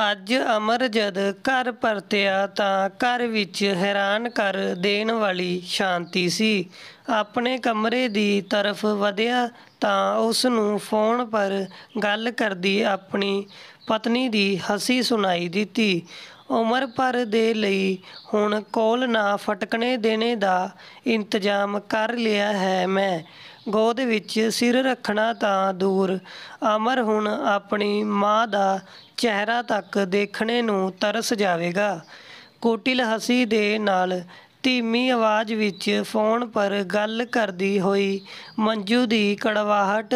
ਅੱਜ ਅਮਰ ਜਦ ਘਰ ਪਰਤਿਆ ਤਾਂ ਘਰ ਵਿੱਚ ਹੈਰਾਨ ਕਰ ਦੇਣ ਵਾਲੀ ਸ਼ਾਂਤੀ ਸੀ ਆਪਣੇ ਕਮਰੇ ਦੀ ਤਰਫ ਵਧਿਆ ਤਾਂ ਉਸ ਨੂੰ ਫੋਨ ਪਰ ਗੱਲ ਕਰਦੀ ਆਪਣੀ ਪਤਨੀ ਦੀ ਹਸੀ ਸੁਣਾਈ ਦਿੱਤੀ ਉਮਰ ਪਰ ਦੇ ਲਈ ਹੁਣ ਕੋਲ ਨਾ ਫਟਕਣੇ ਦੇਣੇ ਦਾ ਇੰਤਜ਼ਾਮ ਕਰ ਲਿਆ ਹੈ ਮੈਂ ਗੋਦ ਵਿੱਚ ਸਿਰ ਰੱਖਣਾ ਤਾਂ ਦੂਰ ਅਮਰ ਹੁਣ ਆਪਣੀ ਮਾਂ ਦਾ ਚਿਹਰਾ ਤੱਕ ਦੇਖਣੇ ਨੂੰ ਤਰਸ ਜਾਵੇਗਾ ਕੋਟਿਲ ਹਸੀ ਦੇ ਨਾਲ ਧੀਮੀ ਆਵਾਜ਼ ਵਿੱਚ ਫੋਨ ਪਰ ਗੱਲ ਕਰਦੀ ਹੋਈ ਮੰਜੂ ਦੀ ਕੜਵਾਹਟ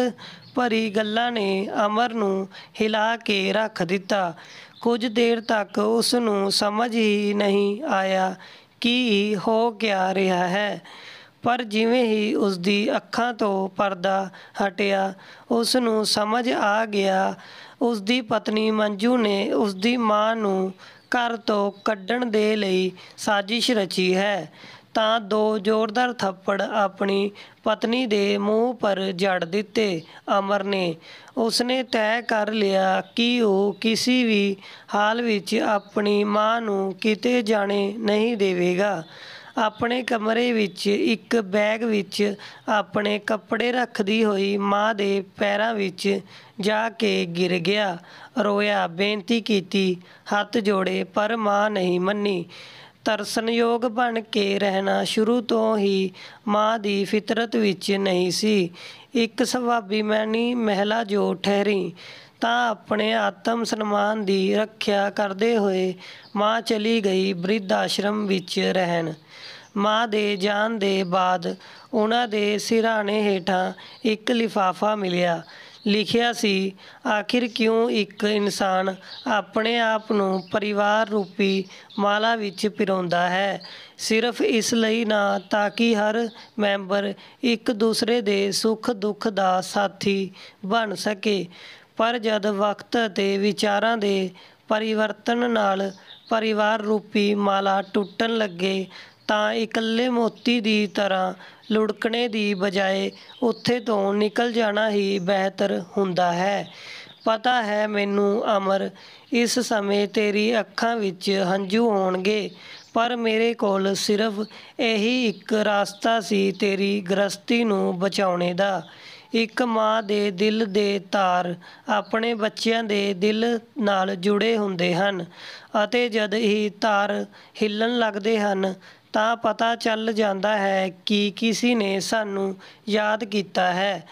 ਭਰੀ ਗੱਲਾਂ ਨੇ ਅਮਰ ਨੂੰ ਹਿਲਾ ਕੇ ਰੱਖ ਦਿੱਤਾ ਕੁਝ ਦੇਰ ਤੱਕ ਉਸ ਨੂੰ ਸਮਝ ਹੀ ਨਹੀਂ ਆਇਆ ਕੀ ਹੋ ਗਿਆ ਰਿਹਾ ਹੈ ਪਰ ਜਿਵੇਂ ਹੀ ਉਸ ਦੀ ਅੱਖਾਂ ਤੋਂ ਪਰਦਾ ਹਟਿਆ ਉਸ ਨੂੰ ਸਮਝ ਆ ਗਿਆ ਉਸ ਦੀ ਪਤਨੀ ਮੰਜੂ ਨੇ ਉਸ ਦੀ ਮਾਂ ਨੂੰ ਘਰ ਤੋਂ ਕੱਢਣ ਦੇ ਲਈ ਸਾਜ਼ਿਸ਼ ਰਚੀ ਹੈ ਤਾਂ ਦੋ ਜ਼ੋਰਦਾਰ ਥੱਪੜ ਆਪਣੀ ਪਤਨੀ ਦੇ ਮੂੰਹ ਪਰ ਜੜ ਦਿੱਤੇ ਅਮਰ ਨੇ ਉਸਨੇ ਤੈਅ ਕਰ ਲਿਆ ਕਿ ਉਹ ਕਿਸੇ ਵੀ ਹਾਲ ਵਿੱਚ ਆਪਣੀ ਮਾਂ ਨੂੰ ਕਿਤੇ ਜਾਣੇ ਨਹੀਂ ਦੇਵੇਗਾ ਆਪਣੇ ਕਮਰੇ ਵਿੱਚ ਇੱਕ ਬੈਗ ਵਿੱਚ ਆਪਣੇ ਕੱਪੜੇ ਰੱਖਦੀ ਹੋਈ ਮਾਂ ਦੇ ਪੈਰਾਂ ਵਿੱਚ ਜਾ ਕੇ ਗਿਰ ਗਿਆ ਰੋਇਆ ਬੇਨਤੀ ਕੀਤੀ ਹੱਥ ਜੋੜੇ ਪਰ ਮਾਂ ਨਹੀਂ ਮੰਨੀ ਤਰਸਨਯੋਗ ਬਣ ਕੇ ਰਹਿਣਾ ਸ਼ੁਰੂ ਤੋਂ ਹੀ ਮਾਂ ਦੀ ਫਿਤਰਤ ਵਿੱਚ ਨਹੀਂ ਸੀ ਇੱਕ ਸਵਾਬੀ ਮੈਣੀ ਮਹਿਲਾ ਜੋ ਠਹਿਰੀ ਤਾਂ ਆਪਣੇ ਆਤਮ ਸਨਮਾਨ ਦੀ ਰੱਖਿਆ ਕਰਦੇ ਹੋਏ ਮਾਂ ਚਲੀ ਗਈ ਬ੍ਰਿਧ ਆਸ਼ਰਮ ਵਿੱਚ ਰਹਿਣ ਮਾਂ ਦੇ ਜਾਣ ਦੇ ਬਾਅਦ ਉਹਨਾਂ ਦੇ ਸਿਰਾਣੇ ਹੇਠਾਂ ਇੱਕ ਲਿਫਾਫਾ ਮਿਲਿਆ ਲਿਖਿਆ ਸੀ ਆਖਿਰ ਕਿਉਂ ਇੱਕ ਇਨਸਾਨ ਆਪਣੇ ਆਪ ਨੂੰ ਪਰਿਵਾਰ ਰੂਪੀ ਮਾਲਾ ਵਿੱਚ ਪਿਰੋਂਦਾ ਹੈ ਸਿਰਫ ਇਸ ਲਈ ਨਾ ਤਾਂ ਕਿ ਹਰ ਮੈਂਬਰ ਇੱਕ ਦੂਸਰੇ ਦੇ ਸੁੱਖ ਦੁੱਖ ਦਾ ਸਾਥੀ ਬਣ ਸਕੇ ਪਰ ਜਦ ਵਕਤ ਤੇ ਵਿਚਾਰਾਂ ਦੇ ਪਰਿਵਰਤਨ ਨਾਲ ਪਰਿਵਾਰ ਰੂਪੀ ਮਾਲਾ ਟੁੱਟਣ ਲੱਗੇ ਤਾਂ ਇਕੱਲੇ ਮੋਤੀ ਦੀ ਤਰ੍ਹਾਂ ਲੁੜਕਣੇ ਦੀ ਬਜਾਏ ਉੱਥੇ ਤੋਂ ਨਿਕਲ ਜਾਣਾ ਹੀ ਬਿਹਤਰ ਹੁੰਦਾ ਹੈ ਪਤਾ ਹੈ ਮੈਨੂੰ ਅਮਰ ਇਸ ਸਮੇਂ ਤੇਰੀ ਅੱਖਾਂ ਵਿੱਚ ਹੰਝੂ ਹੋਣਗੇ ਪਰ ਮੇਰੇ ਕੋਲ ਸਿਰਫ ਇਹੀ ਇੱਕ ਰਸਤਾ ਸੀ ਤੇਰੀ ਗ੍ਰਸਤੀ ਨੂੰ ਬਚਾਉਣੇ ਦਾ ਇੱਕ ਮਾਂ ਦੇ ਦਿਲ ਦੇ ਤਾਰ ਆਪਣੇ ਬੱਚਿਆਂ ਦੇ ਦਿਲ ਨਾਲ ਜੁੜੇ ਹੁੰਦੇ ਹਨ ਅਤੇ ਜਦ ਇਹ ਤਾਰ ਹਿੱਲਣ ਲੱਗਦੇ ਹਨ ਤਾਂ ਪਤਾ ਚੱਲ ਜਾਂਦਾ ਹੈ ਕਿ ਕਿਸੇ ਨੇ ਸਾਨੂੰ ਯਾਦ ਕੀਤਾ ਹੈ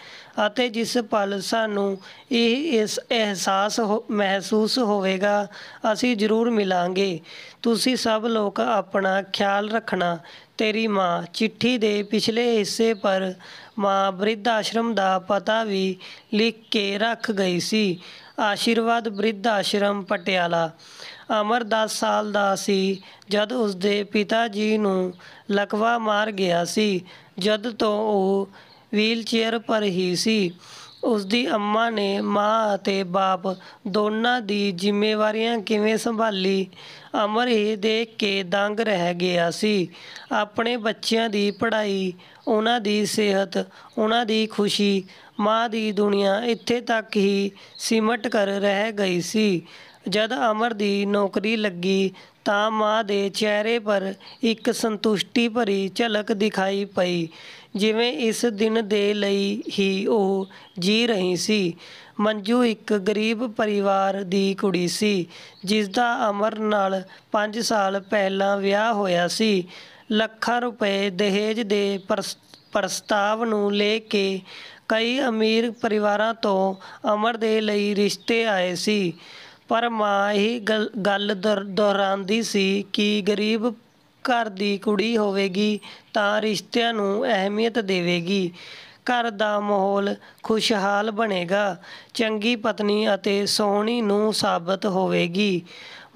ਅਤੇ ਜਿਸ ਪਲ ਸਾਨੂੰ ਇਹ ਇਸ ਅਹਿਸਾਸ ਮਹਿਸੂਸ ਹੋਵੇਗਾ ਅਸੀਂ ਜ਼ਰੂਰ ਮਿਲਾਂਗੇ ਤੁਸੀਂ ਸਭ ਲੋਕ ਆਪਣਾ ਖਿਆਲ ਰੱਖਣਾ ਤੇਰੀ ਮਾਂ ਚਿੱਠੀ ਦੇ ਪਿਛਲੇ ਹਿੱਸੇ ਪਰ ਮਾਂ ਬ੍ਰਿਧ ਆਸ਼ਰਮ ਦਾ ਪਤਾ ਵੀ ਲਿਖ ਕੇ ਰੱਖ ਗਈ ਸੀ ਆਸ਼ੀਰਵਾਦ ਬ੍ਰਿਧ ਆਸ਼ਰਮ ਪਟਿਆਲਾ ਅਮਰ ਸਾਲ ਦਾ ਸੀ ਜਦ ਉਸ ਦੇ ਪਿਤਾ ਜੀ ਨੂੰ ਲਕਵਾ ਮਾਰ ਗਿਆ ਸੀ ਜਦ ਤੋਂ ਉਹ ਚੇਅਰ ਪਰ ਹੀ ਸੀ ਉਸ ਦੀ ਅੰਮਾ ਨੇ ਮਾਂ ਅਤੇ ਬਾਪ ਦੋਨਾਂ ਦੀ ਜ਼ਿੰਮੇਵਾਰੀਆਂ ਕਿਵੇਂ ਸੰਭਾਲੀ ਅਮਰ ਇਹ ਦੇਖ ਕੇ ਦੰਗ ਰਹਿ ਗਿਆ ਸੀ ਆਪਣੇ ਬੱਚਿਆਂ ਦੀ ਪੜ੍ਹਾਈ ਉਹਨਾਂ ਦੀ ਸਿਹਤ ਉਹਨਾਂ ਦੀ ਖੁਸ਼ੀ ਮਾਂ ਦੀ ਦੁਨੀਆ ਇੱਥੇ ਤੱਕ ਹੀ ਸਿਮਟ ਕਰ ਰਹਿ ਗਈ ਸੀ ਜਦ ਅਮਰ ਦੀ ਨੌਕਰੀ ਲੱਗੀ ਤਾਂ ਮਾਂ ਦੇ ਚਿਹਰੇ ਪਰ ਇੱਕ ਸੰਤੁਸ਼ਟੀ ਭਰੀ ਝਲਕ ਦਿਖਾਈ ਪਈ ਜਿਵੇਂ ਇਸ ਦਿਨ ਦੇ ਲਈ ਹੀ ਉਹ ਜੀ ਰਹੀ ਸੀ ਮੰਜੂ ਇੱਕ ਗਰੀਬ ਪਰਿਵਾਰ ਦੀ ਕੁੜੀ ਸੀ ਜਿਸ ਦਾ ਅਮਰ ਨਾਲ 5 ਸਾਲ ਪਹਿਲਾਂ ਵਿਆਹ ਹੋਇਆ ਸੀ ਲੱਖਾਂ ਰੁਪਏ ਦਹੇਜ ਦੇ ਪ੍ਰਸਤਾਵ ਨੂੰ ਲੈ ਕੇ ਕਈ ਅਮੀਰ ਪਰਿਵਾਰਾਂ ਤੋਂ ਅਮਰ ਦੇ ਲਈ ਰਿਸ਼ਤੇ ਆਏ ਸੀ ਪਰ ਮਾਂ ਇਹ ਗੱਲ ਦੁਹਰਾਉਂਦੀ ਸੀ ਕਿ ਗਰੀਬ ਘਰ ਦੀ ਕੁੜੀ ਹੋਵੇਗੀ ਤਾਂ ਰਿਸ਼ਤਿਆਂ ਨੂੰ ਅਹਿਮੀਅਤ ਦੇਵੇਗੀ ਘਰ ਦਾ ਮਾਹੌਲ ਖੁਸ਼ਹਾਲ ਬਣੇਗਾ ਚੰਗੀ ਪਤਨੀ ਅਤੇ ਸੋਹਣੀ ਨੂੰ ਸਾਬਤ ਹੋਵੇਗੀ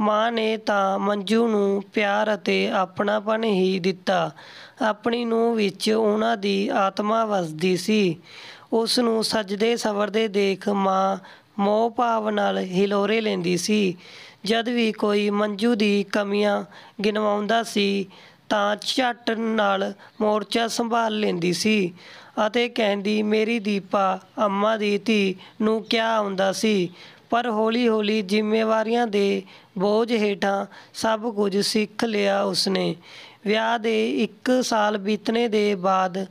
ਮਾਂ ਨੇ ਤਾਂ ਮੰਜੂ ਨੂੰ ਪਿਆਰ ਅਤੇ ਆਪਣਾਪਨ ਹੀ ਦਿੱਤਾ ਆਪਣੀ ਨੂੰ ਵਿੱਚ ਉਹਨਾਂ ਦੀ ਆਤਮਾ ਵਸਦੀ ਸੀ ਉਸ ਨੂੰ ਸਜਦੇ ਸਵਰਦੇ ਦੇਖ ਮਾਂ ਮੋਹ ਭਾਵ ਨਾਲ ਹਿਲੋਰੇ ਲੈਂਦੀ ਸੀ ਜਦ ਵੀ ਕੋਈ ਮੰਜੂ ਦੀ ਕਮੀਆਂ ਗਿਣਵਾਉਂਦਾ ਸੀ ਤਾਂ ਝੱਟ ਨਾਲ ਮੋਰਚਾ ਸੰਭਾਲ ਲੈਂਦੀ ਸੀ ਅਤੇ ਕਹਿੰਦੀ ਮੇਰੀ ਦੀਪਾ ਅੰਮਾ ਦੀ ਧੀ ਨੂੰ ਕਿਆ ਹੁੰਦਾ ਸੀ ਪਰ ਹੌਲੀ-ਹੌਲੀ ਜ਼ਿੰਮੇਵਾਰੀਆਂ ਦੇ ਬੋਝ ਹੇਠਾਂ ਸਭ ਕੁਝ ਸਿੱਖ ਲਿਆ ਉਸਨੇ ਵਿਆਹ ਦੇ 1 ਸਾਲ ਬੀਤਣੇ ਦੇ ਬਾਅਦ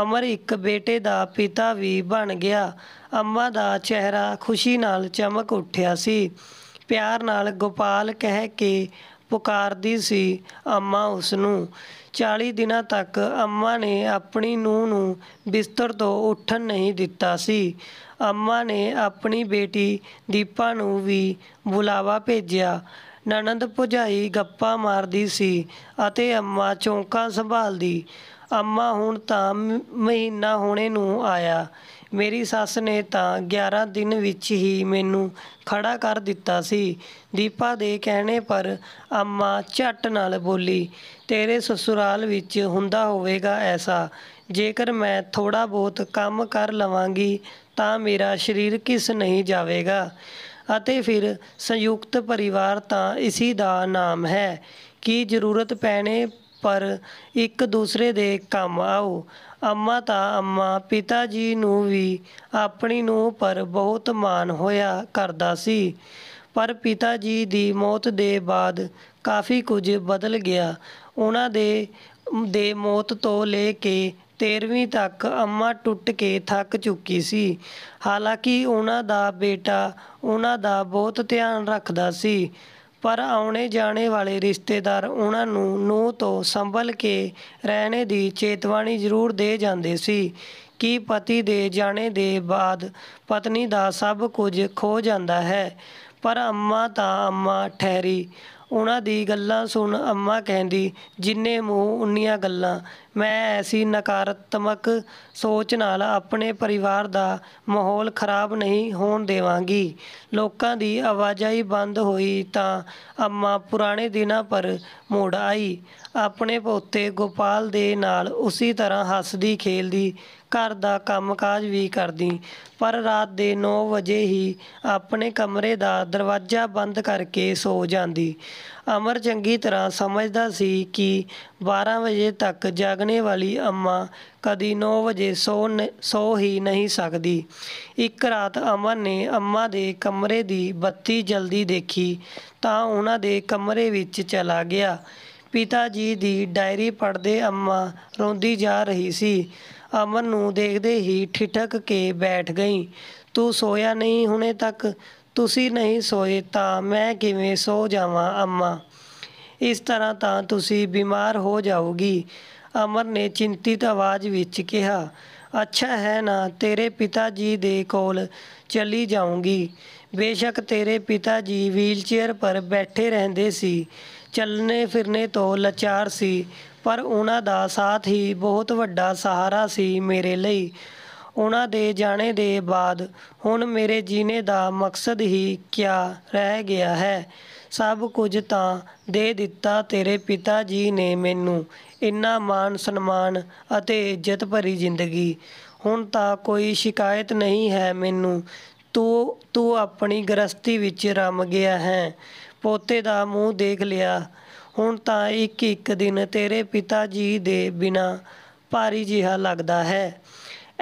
ਅਮਰ ਇੱਕ ਬੇਟੇ ਦਾ ਪਿਤਾ ਵੀ ਬਣ ਗਿਆ ਅੰਮਾ ਦਾ ਚਿਹਰਾ ਖੁਸ਼ੀ ਨਾਲ ਚਮਕ ਉੱਠਿਆ ਸੀ ਪਿਆਰ ਨਾਲ ਗੋਪਾਲ ਕਹਿ ਕੇ ਪੁਕਾਰਦੀ ਸੀ ਅੰਮਾ ਉਸ ਨੂੰ 40 ਦਿਨਾਂ ਤੱਕ ਅੰਮਾ ਨੇ ਆਪਣੀ ਨੂੰ ਨੂੰ ਬਿਸਤਰ ਤੋਂ ਉੱਠਣ ਨਹੀਂ ਦਿੱਤਾ ਸੀ ਅੰਮਾ ਨੇ ਆਪਣੀ ਬੇਟੀ ਦੀਪਾ ਨੂੰ ਵੀ ਬੁਲਾਵਾ ਭੇਜਿਆ ਨਨੰਦ ਭੁਜਾਈ ਗੱਪਾਂ ਮਾਰਦੀ ਸੀ ਅਤੇ ਅੰਮਾ ਚੌਂਕਾ ਸੰਭਾਲਦੀ ਅੰਮਾ ਹੁਣ ਤਾਂ ਮਹੀਨਾ ਹੋਣੇ ਨੂੰ ਆਇਆ ਮੇਰੀ ਸੱਸ ਨੇ ਤਾਂ 11 ਦਿਨ ਵਿੱਚ ਹੀ ਮੈਨੂੰ ਖੜਾ ਕਰ ਦਿੱਤਾ ਸੀ ਦੀਪਾ ਦੇ ਕਹਿਣੇ ਪਰ ਅੰਮਾ ਝੱਟ ਨਾਲ ਬੋਲੀ ਤੇਰੇ ਸਸੁਰਾਲ ਵਿੱਚ ਹੁੰਦਾ ਹੋਵੇਗਾ ਐਸਾ ਜੇਕਰ ਮੈਂ ਥੋੜਾ ਬਹੁਤ ਕੰਮ ਕਰ ਲਵਾਂਗੀ ਤਾਂ ਮੇਰਾ ਸਰੀਰ ਕਿਸ ਨਹੀਂ ਜਾਵੇਗਾ ਅਤੇ ਫਿਰ ਸੰਯੁਕਤ ਪਰਿਵਾਰ ਤਾਂ ਇਸੇ ਦਾ ਨਾਮ ਹੈ ਕੀ ਜ਼ਰੂਰਤ ਪੈਣੇ ਪਰ ਇੱਕ ਦੂਸਰੇ ਦੇ ਕੰਮ ਆਓ ਅੰਮਾ ਤਾਂ ਅੰਮਾ ਪਿਤਾ ਜੀ ਨੂੰ ਵੀ ਆਪਣੀ ਨੂੰ ਪਰ ਬਹੁਤ ਮਾਨ ਹੋਇਆ ਕਰਦਾ ਸੀ ਪਰ ਪਿਤਾ ਜੀ ਦੀ ਮੌਤ ਦੇ ਬਾਅਦ ਕਾਫੀ ਕੁਝ ਬਦਲ ਗਿਆ ਉਹਨਾਂ ਦੇ ਦੇ ਮੌਤ ਤੋਂ ਲੈ ਕੇ 13ਵੀਂ ਤੱਕ ਅੰਮਾ ਟੁੱਟ ਕੇ ਥੱਕ ਚੁੱਕੀ ਸੀ ਹਾਲਾਂਕਿ ਉਹਨਾਂ ਦਾ ਬੇਟਾ ਉਹਨਾਂ ਦਾ ਬਹੁਤ ਧਿਆਨ ਰੱਖਦਾ ਸੀ ਪਰ ਆਉਣੇ ਜਾਣੇ ਵਾਲੇ ਰਿਸ਼ਤੇਦਾਰ ਉਹਨਾਂ ਨੂੰ ਨੂ ਤੋਂ ਸੰਭਲ ਕੇ ਰਹਿਣੇ ਦੀ ਚੇਤਵਾਨੀ ਜ਼ਰੂਰ ਦੇ ਜਾਂਦੇ ਸੀ ਕਿ ਪਤੀ ਦੇ ਜਾਣੇ ਦੇ ਬਾਅਦ ਪਤਨੀ ਦਾ ਸਭ ਕੁਝ ਖੋ ਜਾਂਦਾ ਹੈ ਪਰ ਅੰਮਾ ਤਾਂ ਅੰਮਾ ਠਹਿਰੀ ਉਹਨਾਂ ਦੀ ਗੱਲਾਂ ਸੁਣ ਅੰਮਾ ਕਹਿੰਦੀ ਜਿੰਨੇ ਮੂੰਹ ਉੰਨੀਆਂ ਗੱਲਾਂ ਮੈਂ ਐਸੀ ਨਕਾਰਾਤਮਕ ਸੋਚ ਨਾਲ ਆਪਣੇ ਪਰਿਵਾਰ ਦਾ ਮਾਹੌਲ ਖਰਾਬ ਨਹੀਂ ਹੋਣ ਦੇਵਾਂਗੀ ਲੋਕਾਂ ਦੀ ਆਵਾਜਾਈ ਬੰਦ ਹੋਈ ਤਾਂ ਅੰਮਾ ਪੁਰਾਣੇ ਦਿਨਾਂ ਪਰ ਮੁੜ ਆਈ ਆਪਣੇ ਪੋਤੇ ਗੋਪਾਲ ਦੇ ਨਾਲ ਉਸੇ ਤਰ੍ਹਾਂ ਹੱਸਦੀ ਖੇਲਦੀ ਘਰ ਦਾ ਕੰਮਕਾਜ ਵੀ ਕਰਦੀ ਪਰ ਰਾਤ ਦੇ 9 ਵਜੇ ਹੀ ਆਪਣੇ ਕਮਰੇ ਦਾ ਦਰਵਾਜ਼ਾ ਬੰਦ ਕਰਕੇ ਸੋ ਜਾਂਦੀ ਅਮਰ ਚੰਗੀ ਤਰ੍ਹਾਂ ਸਮਝਦਾ ਸੀ ਕਿ 12 ਵਜੇ ਤੱਕ ਜਾਗਣੇ ਵਾਲੀ ਅੰਮਾ ਕਦੀ 9 ਵਜੇ ਸੋ ਸੋ ਹੀ ਨਹੀਂ ਸਕਦੀ ਇੱਕ ਰਾਤ ਅਮਰ ਨੇ ਅੰਮਾ ਦੇ ਕਮਰੇ ਦੀ ਬੱਤੀ ਜਲਦੀ ਦੇਖੀ ਤਾਂ ਉਹਨਾਂ ਦੇ ਕਮਰੇ ਵਿੱਚ ਚਲਾ ਗਿਆ ਪਿਤਾ ਜੀ ਦੀ ਡਾਇਰੀ ਪੜ੍ਹਦੇ ਅੰਮਾ ਰੋਂਦੀ ਜਾ ਰਹੀ ਸੀ ਅਮਨ ਨੂੰ ਦੇਖਦੇ ਹੀ ਠਿਠਕ ਕੇ ਬੈਠ ਗਈ ਤੂੰ ਸੋਇਆ ਨਹੀਂ ਹੁਣੇ ਤੱਕ ਤੁਸੀਂ ਨਹੀਂ ਸੋਏ ਤਾਂ ਮੈਂ ਕਿਵੇਂ ਸੋ ਜਾਵਾਂ ਅਮਾ ਇਸ ਤਰ੍ਹਾਂ ਤਾਂ ਤੁਸੀਂ ਬਿਮਾਰ ਹੋ ਜਾਓਗੀ ਅਮਰ ਨੇ ਚਿੰਤਿਤ ਆਵਾਜ਼ ਵਿੱਚ ਕਿਹਾ ਅੱਛਾ ਹੈ ਨਾ ਤੇਰੇ ਪਿਤਾ ਜੀ ਦੇ ਕੋਲ ਚਲੀ ਜਾਊਂਗੀ ਬੇਸ਼ੱਕ ਤੇਰੇ ਪਿਤਾ ਜੀ ਵੀਲਚੇਅਰ ਪਰ ਬੈਠੇ ਰਹਿੰਦੇ ਸੀ ਚੱਲਨੇ ਫਿਰਨੇ ਤੋਂ ਲਾਚਾਰ ਸੀ ਪਰ ਉਹਨਾਂ ਦਾ ਸਾਥ ਹੀ ਬਹੁਤ ਵੱਡਾ ਸਹਾਰਾ ਸੀ ਮੇਰੇ ਲਈ ਉਹਨਾਂ ਦੇ ਜਾਣੇ ਦੇ ਬਾਅਦ ਹੁਣ ਮੇਰੇ ਜੀਨੇ ਦਾ ਮਕਸਦ ਹੀ ਕਿਆ ਰਹਿ ਗਿਆ ਹੈ ਸਭ ਕੁਝ ਤਾਂ ਦੇ ਦਿੱਤਾ ਤੇਰੇ ਪਿਤਾ ਜੀ ਨੇ ਮੈਨੂੰ ਇੰਨਾ ਮਾਨ ਸਨਮਾਨ ਅਤੇ ਇੱਜ਼ਤ ਭਰੀ ਜ਼ਿੰਦਗੀ ਹੁਣ ਤਾਂ ਕੋਈ ਸ਼ਿਕਾਇਤ ਨਹੀਂ ਹੈ ਮੈਨੂੰ ਤੂੰ ਤੂੰ ਆਪਣੀ ਗ੍ਰਸਤੀ ਵਿੱਚ ਰਮ ਗਿਆ ਹੈ ਪੋਤੇ ਦਾ ਮੂੰਹ ਦੇਖ ਲਿਆ ਹੁਣ ਤਾਂ ਇੱਕ ਇੱਕ ਦਿਨ ਤੇਰੇ ਪਿਤਾ ਜੀ ਦੇ ਬਿਨਾਂ ਭਾਰੀ ਜਿਹਾ ਲੱਗਦਾ ਹੈ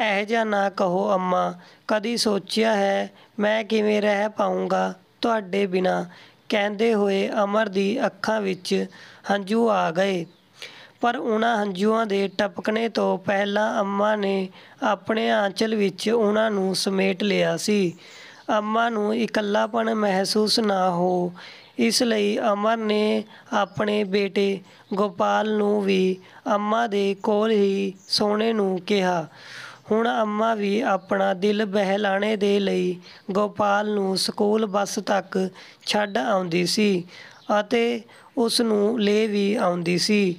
ਇਹ ਜਿਹਾ ਨਾ ਕਹੋ ਅੰਮਾ ਕਦੀ ਸੋਚਿਆ ਹੈ ਮੈਂ ਕਿਵੇਂ ਰਹਿ ਪਾਉਂਗਾ ਤੁਹਾਡੇ ਬਿਨਾਂ ਕਹਿੰਦੇ ਹੋਏ ਅਮਰ ਦੀ ਅੱਖਾਂ ਵਿੱਚ ਹੰਝੂ ਆ ਗਏ ਪਰ ਉਹਨਾਂ ਹੰਝੂਆਂ ਦੇ ਟਪਕਣੇ ਤੋਂ ਪਹਿਲਾਂ ਅੰਮਾ ਨੇ ਆਪਣੇ ਆਂਚਲ ਵਿੱਚ ਉਹਨਾਂ ਨੂੰ ਸਮੇਟ ਲਿਆ ਸੀ ਅੰਮਾ ਨੂੰ ਇਕੱਲਾਪਣ ਮਹਿਸੂਸ ਨਾ ਹੋ ਇਸ ਲਈ ਅਮਰ ਨੇ ਆਪਣੇ ਬੇਟੇ ਗੋਪਾਲ ਨੂੰ ਵੀ ਅੰਮਾ ਦੇ ਕੋਲ ਹੀ ਸੋਨੇ ਨੂੰ ਕਿਹਾ ਹੁਣ ਅੰਮਾ ਵੀ ਆਪਣਾ ਦਿਲ ਬਹਿਲਾਣੇ ਦੇ ਲਈ ਗੋਪਾਲ ਨੂੰ ਸਕੂਲ ਬੱਸ ਤੱਕ ਛੱਡ ਆਉਂਦੀ ਸੀ ਅਤੇ ਉਸ ਨੂੰ ਲੈ ਵੀ ਆਉਂਦੀ ਸੀ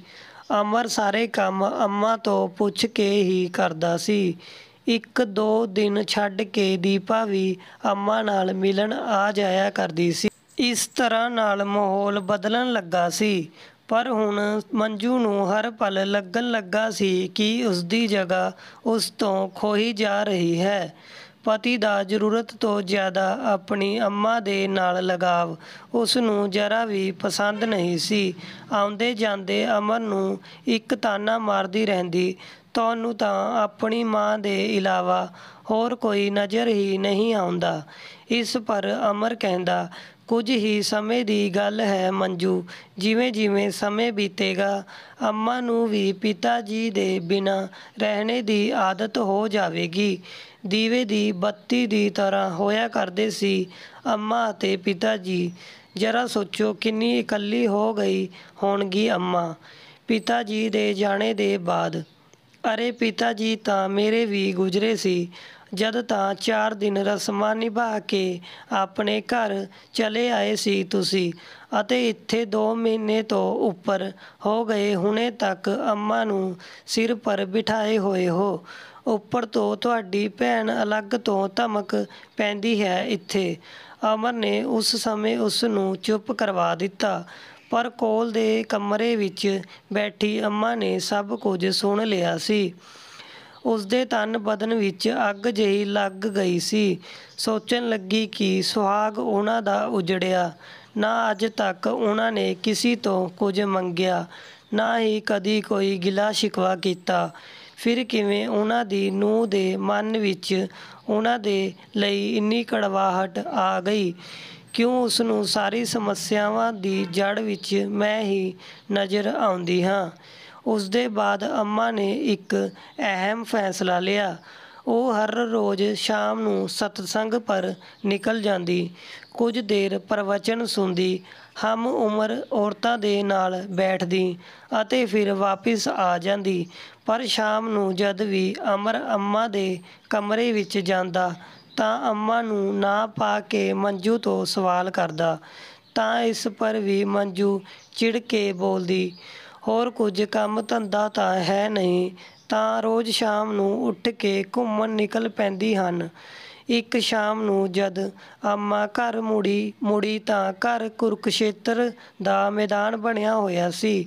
ਅਮਰ ਸਾਰੇ ਕੰਮ ਅੰਮਾ ਤੋਂ ਪੁੱਛ ਕੇ ਹੀ ਕਰਦਾ ਸੀ ਇੱਕ ਦੋ ਦਿਨ ਛੱਡ ਕੇ ਦੀਪਾ ਵੀ ਅੰਮਾ ਨਾਲ ਮਿਲਣ ਆ ਜਾਇਆ ਕਰਦੀ ਸੀ ਇਸ ਤਰ੍ਹਾਂ ਨਾਲ ਮਾਹੌਲ ਬਦਲਣ ਲੱਗਾ ਸੀ ਪਰ ਹੁਣ ਮੰਜੂ ਨੂੰ ਹਰ ਪਲ ਲੱਗਣ ਲੱਗਾ ਸੀ ਕਿ ਉਸ ਦੀ ਜਗ੍ਹਾ ਉਸ ਤੋਂ ਖੋਹੀ ਜਾ ਰਹੀ ਹੈ ਪਤੀ ਦਾ ਜ਼ਰੂਰਤ ਤੋਂ ਜ਼ਿਆਦਾ ਆਪਣੀ ਅੰਮਾ ਦੇ ਨਾਲ ਲਗਾਵ ਉਸ ਨੂੰ ਜਰਾ ਵੀ ਪਸੰਦ ਨਹੀਂ ਸੀ ਆਉਂਦੇ ਜਾਂਦੇ ਅਮਰ ਨੂੰ ਇੱਕ ਤਾਨਾ ਮਾਰਦੀ ਰਹਿੰਦੀ ਤੁਹਾਨੂੰ ਤਾਂ ਆਪਣੀ ਮਾਂ ਦੇ ਇਲਾਵਾ ਹੋਰ ਕੋਈ ਨਜ਼ਰ ਹੀ ਨਹੀਂ ਆਉਂਦਾ ਇਸ ਪਰ ਅਮਰ ਕਹਿੰਦਾ ਕੁਝ ਹੀ ਸਮੇਂ ਦੀ ਗੱਲ ਹੈ ਮੰਜੂ ਜਿਵੇਂ ਜਿਵੇਂ ਸਮੇਂ ਬੀਤੇਗਾ ਅੰਮਾ ਨੂੰ ਵੀ ਪਿਤਾ ਜੀ ਦੇ ਬਿਨਾ ਰਹਿਣੇ ਦੀ ਆਦਤ ਹੋ ਜਾਵੇਗੀ ਦੀਵੇ ਦੀ ਬੱਤੀ ਦੀ ਤਰ੍ਹਾਂ ਹੋਇਆ ਕਰਦੇ ਸੀ ਅੰਮਾ ਅਤੇ ਪਿਤਾ ਜੀ ਜਰਾ ਸੋਚੋ ਕਿੰਨੀ ਇਕੱਲੀ ਹੋ ਗਈ ਹੋਣਗੀ ਅੰਮਾ ਪਿਤਾ ਜੀ ਦੇ ਜਾਣੇ ਦੇ ਬਾਅਦ ਅਰੇ ਪਿਤਾ ਜੀ ਤਾਂ ਮੇਰੇ ਵੀ ਗੁਜਰੇ ਸੀ ਜਦ ਤਾਂ 4 ਦਿਨ ਰਸਮਾਂ ਨਿਭਾ ਕੇ ਆਪਣੇ ਘਰ ਚਲੇ ਆਏ ਸੀ ਤੁਸੀਂ ਅਤੇ ਇੱਥੇ 2 ਮਹੀਨੇ ਤੋਂ ਉੱਪਰ ਹੋ ਗਏ ਹੁਣੇ ਤੱਕ ਅੰਮਾ ਨੂੰ ਸਿਰ ਪਰ ਬਿਠਾਏ ਹੋਏ ਹੋ ਉੱਪਰ ਤੋਂ ਤੁਹਾਡੀ ਭੈਣ ਅਲੱਗ ਤੋਂ ਧਮਕ ਪੈਂਦੀ ਹੈ ਇੱਥੇ ਅਮਰ ਨੇ ਉਸ ਸਮੇਂ ਉਸ ਨੂੰ ਚੁੱਪ ਕਰਵਾ ਦਿੱਤਾ ਪਰ ਕੋਲ ਦੇ ਕਮਰੇ ਵਿੱਚ ਬੈਠੀ ਅੰਮਾ ਨੇ ਸਭ ਕੁਝ ਸੁਣ ਲਿਆ ਸੀ ਉਸਦੇ ਤਨ ਬਦਨ ਵਿੱਚ ਅੱਗ ਜਿਹੀ ਲੱਗ ਗਈ ਸੀ ਸੋਚਣ ਲੱਗੀ ਕਿ ਸੁਹਾਗ ਉਹਨਾਂ ਦਾ ਉਜੜਿਆ ਨਾ ਅੱਜ ਤੱਕ ਉਹਨਾਂ ਨੇ ਕਿਸੇ ਤੋਂ ਕੁਝ ਮੰਗਿਆ ਨਾ ਹੀ ਕਦੀ ਕੋਈ ਗਿਲਾ ਸ਼ਿਕਵਾ ਕੀਤਾ ਫਿਰ ਕਿਵੇਂ ਉਹਨਾਂ ਦੀ ਨੂੰਹ ਦੇ ਮਨ ਵਿੱਚ ਉਹਨਾਂ ਦੇ ਲਈ ਇੰਨੀ ਕੜਵਾਹਟ ਆ ਗਈ ਕਿਉਂ ਉਸ ਨੂੰ ਸਾਰੀ ਸਮੱਸਿਆਵਾਂ ਦੀ ਜੜ ਵਿੱਚ ਮੈਂ ਹੀ ਨਜ਼ਰ ਆਉਂਦੀ ਹਾਂ ਉਸ ਦੇ ਬਾਅਦ ਅੰਮਾ ਨੇ ਇੱਕ ਅਹਿਮ ਫੈਸਲਾ ਲਿਆ ਉਹ ਹਰ ਰੋਜ਼ ਸ਼ਾਮ ਨੂੰ ਸਤਸੰਗ ਪਰ ਨਿਕਲ ਜਾਂਦੀ ਕੁਝ ਦੇਰ ਪ੍ਰਵਚਨ ਸੁਣਦੀ ਹਮ ਉਮਰ ਔਰਤਾਂ ਦੇ ਨਾਲ ਬੈਠਦੀ ਅਤੇ ਫਿਰ ਵਾਪਿਸ ਆ ਜਾਂਦੀ ਪਰ ਸ਼ਾਮ ਨੂੰ ਜਦ ਵੀ ਅਮਰ ਅੰਮਾ ਦੇ ਕਮਰੇ ਵਿੱਚ ਜਾਂਦਾ ਤਾਂ ਅੰਮਾ ਨੂੰ ਨਾ ਪਾ ਕੇ ਮੰਜੂ ਤੋਂ ਸਵਾਲ ਕਰਦਾ ਤਾਂ ਇਸ ਪਰ ਵੀ ਮੰਜੂ ਚਿੜ ਕੇ ਬੋਲਦੀ ਹੋਰ ਕੁਝ ਕੰਮ ਧੰਦਾ ਤਾਂ ਹੈ ਨਹੀਂ ਤਾਂ ਰੋਜ਼ ਸ਼ਾਮ ਨੂੰ ਉੱਠ ਕੇ ਘੁੰਮਣ ਨਿਕਲ ਪੈਂਦੀ ਹਨ ਇੱਕ ਸ਼ਾਮ ਨੂੰ ਜਦ ਅੰਮਾ ਘਰ ਮੁੜੀ ਮੁੜੀ ਤਾਂ ਘਰ ਕੁਰਕਸ਼ੇਤਰ ਦਾ ਮੈਦਾਨ ਬਣਿਆ ਹੋਇਆ ਸੀ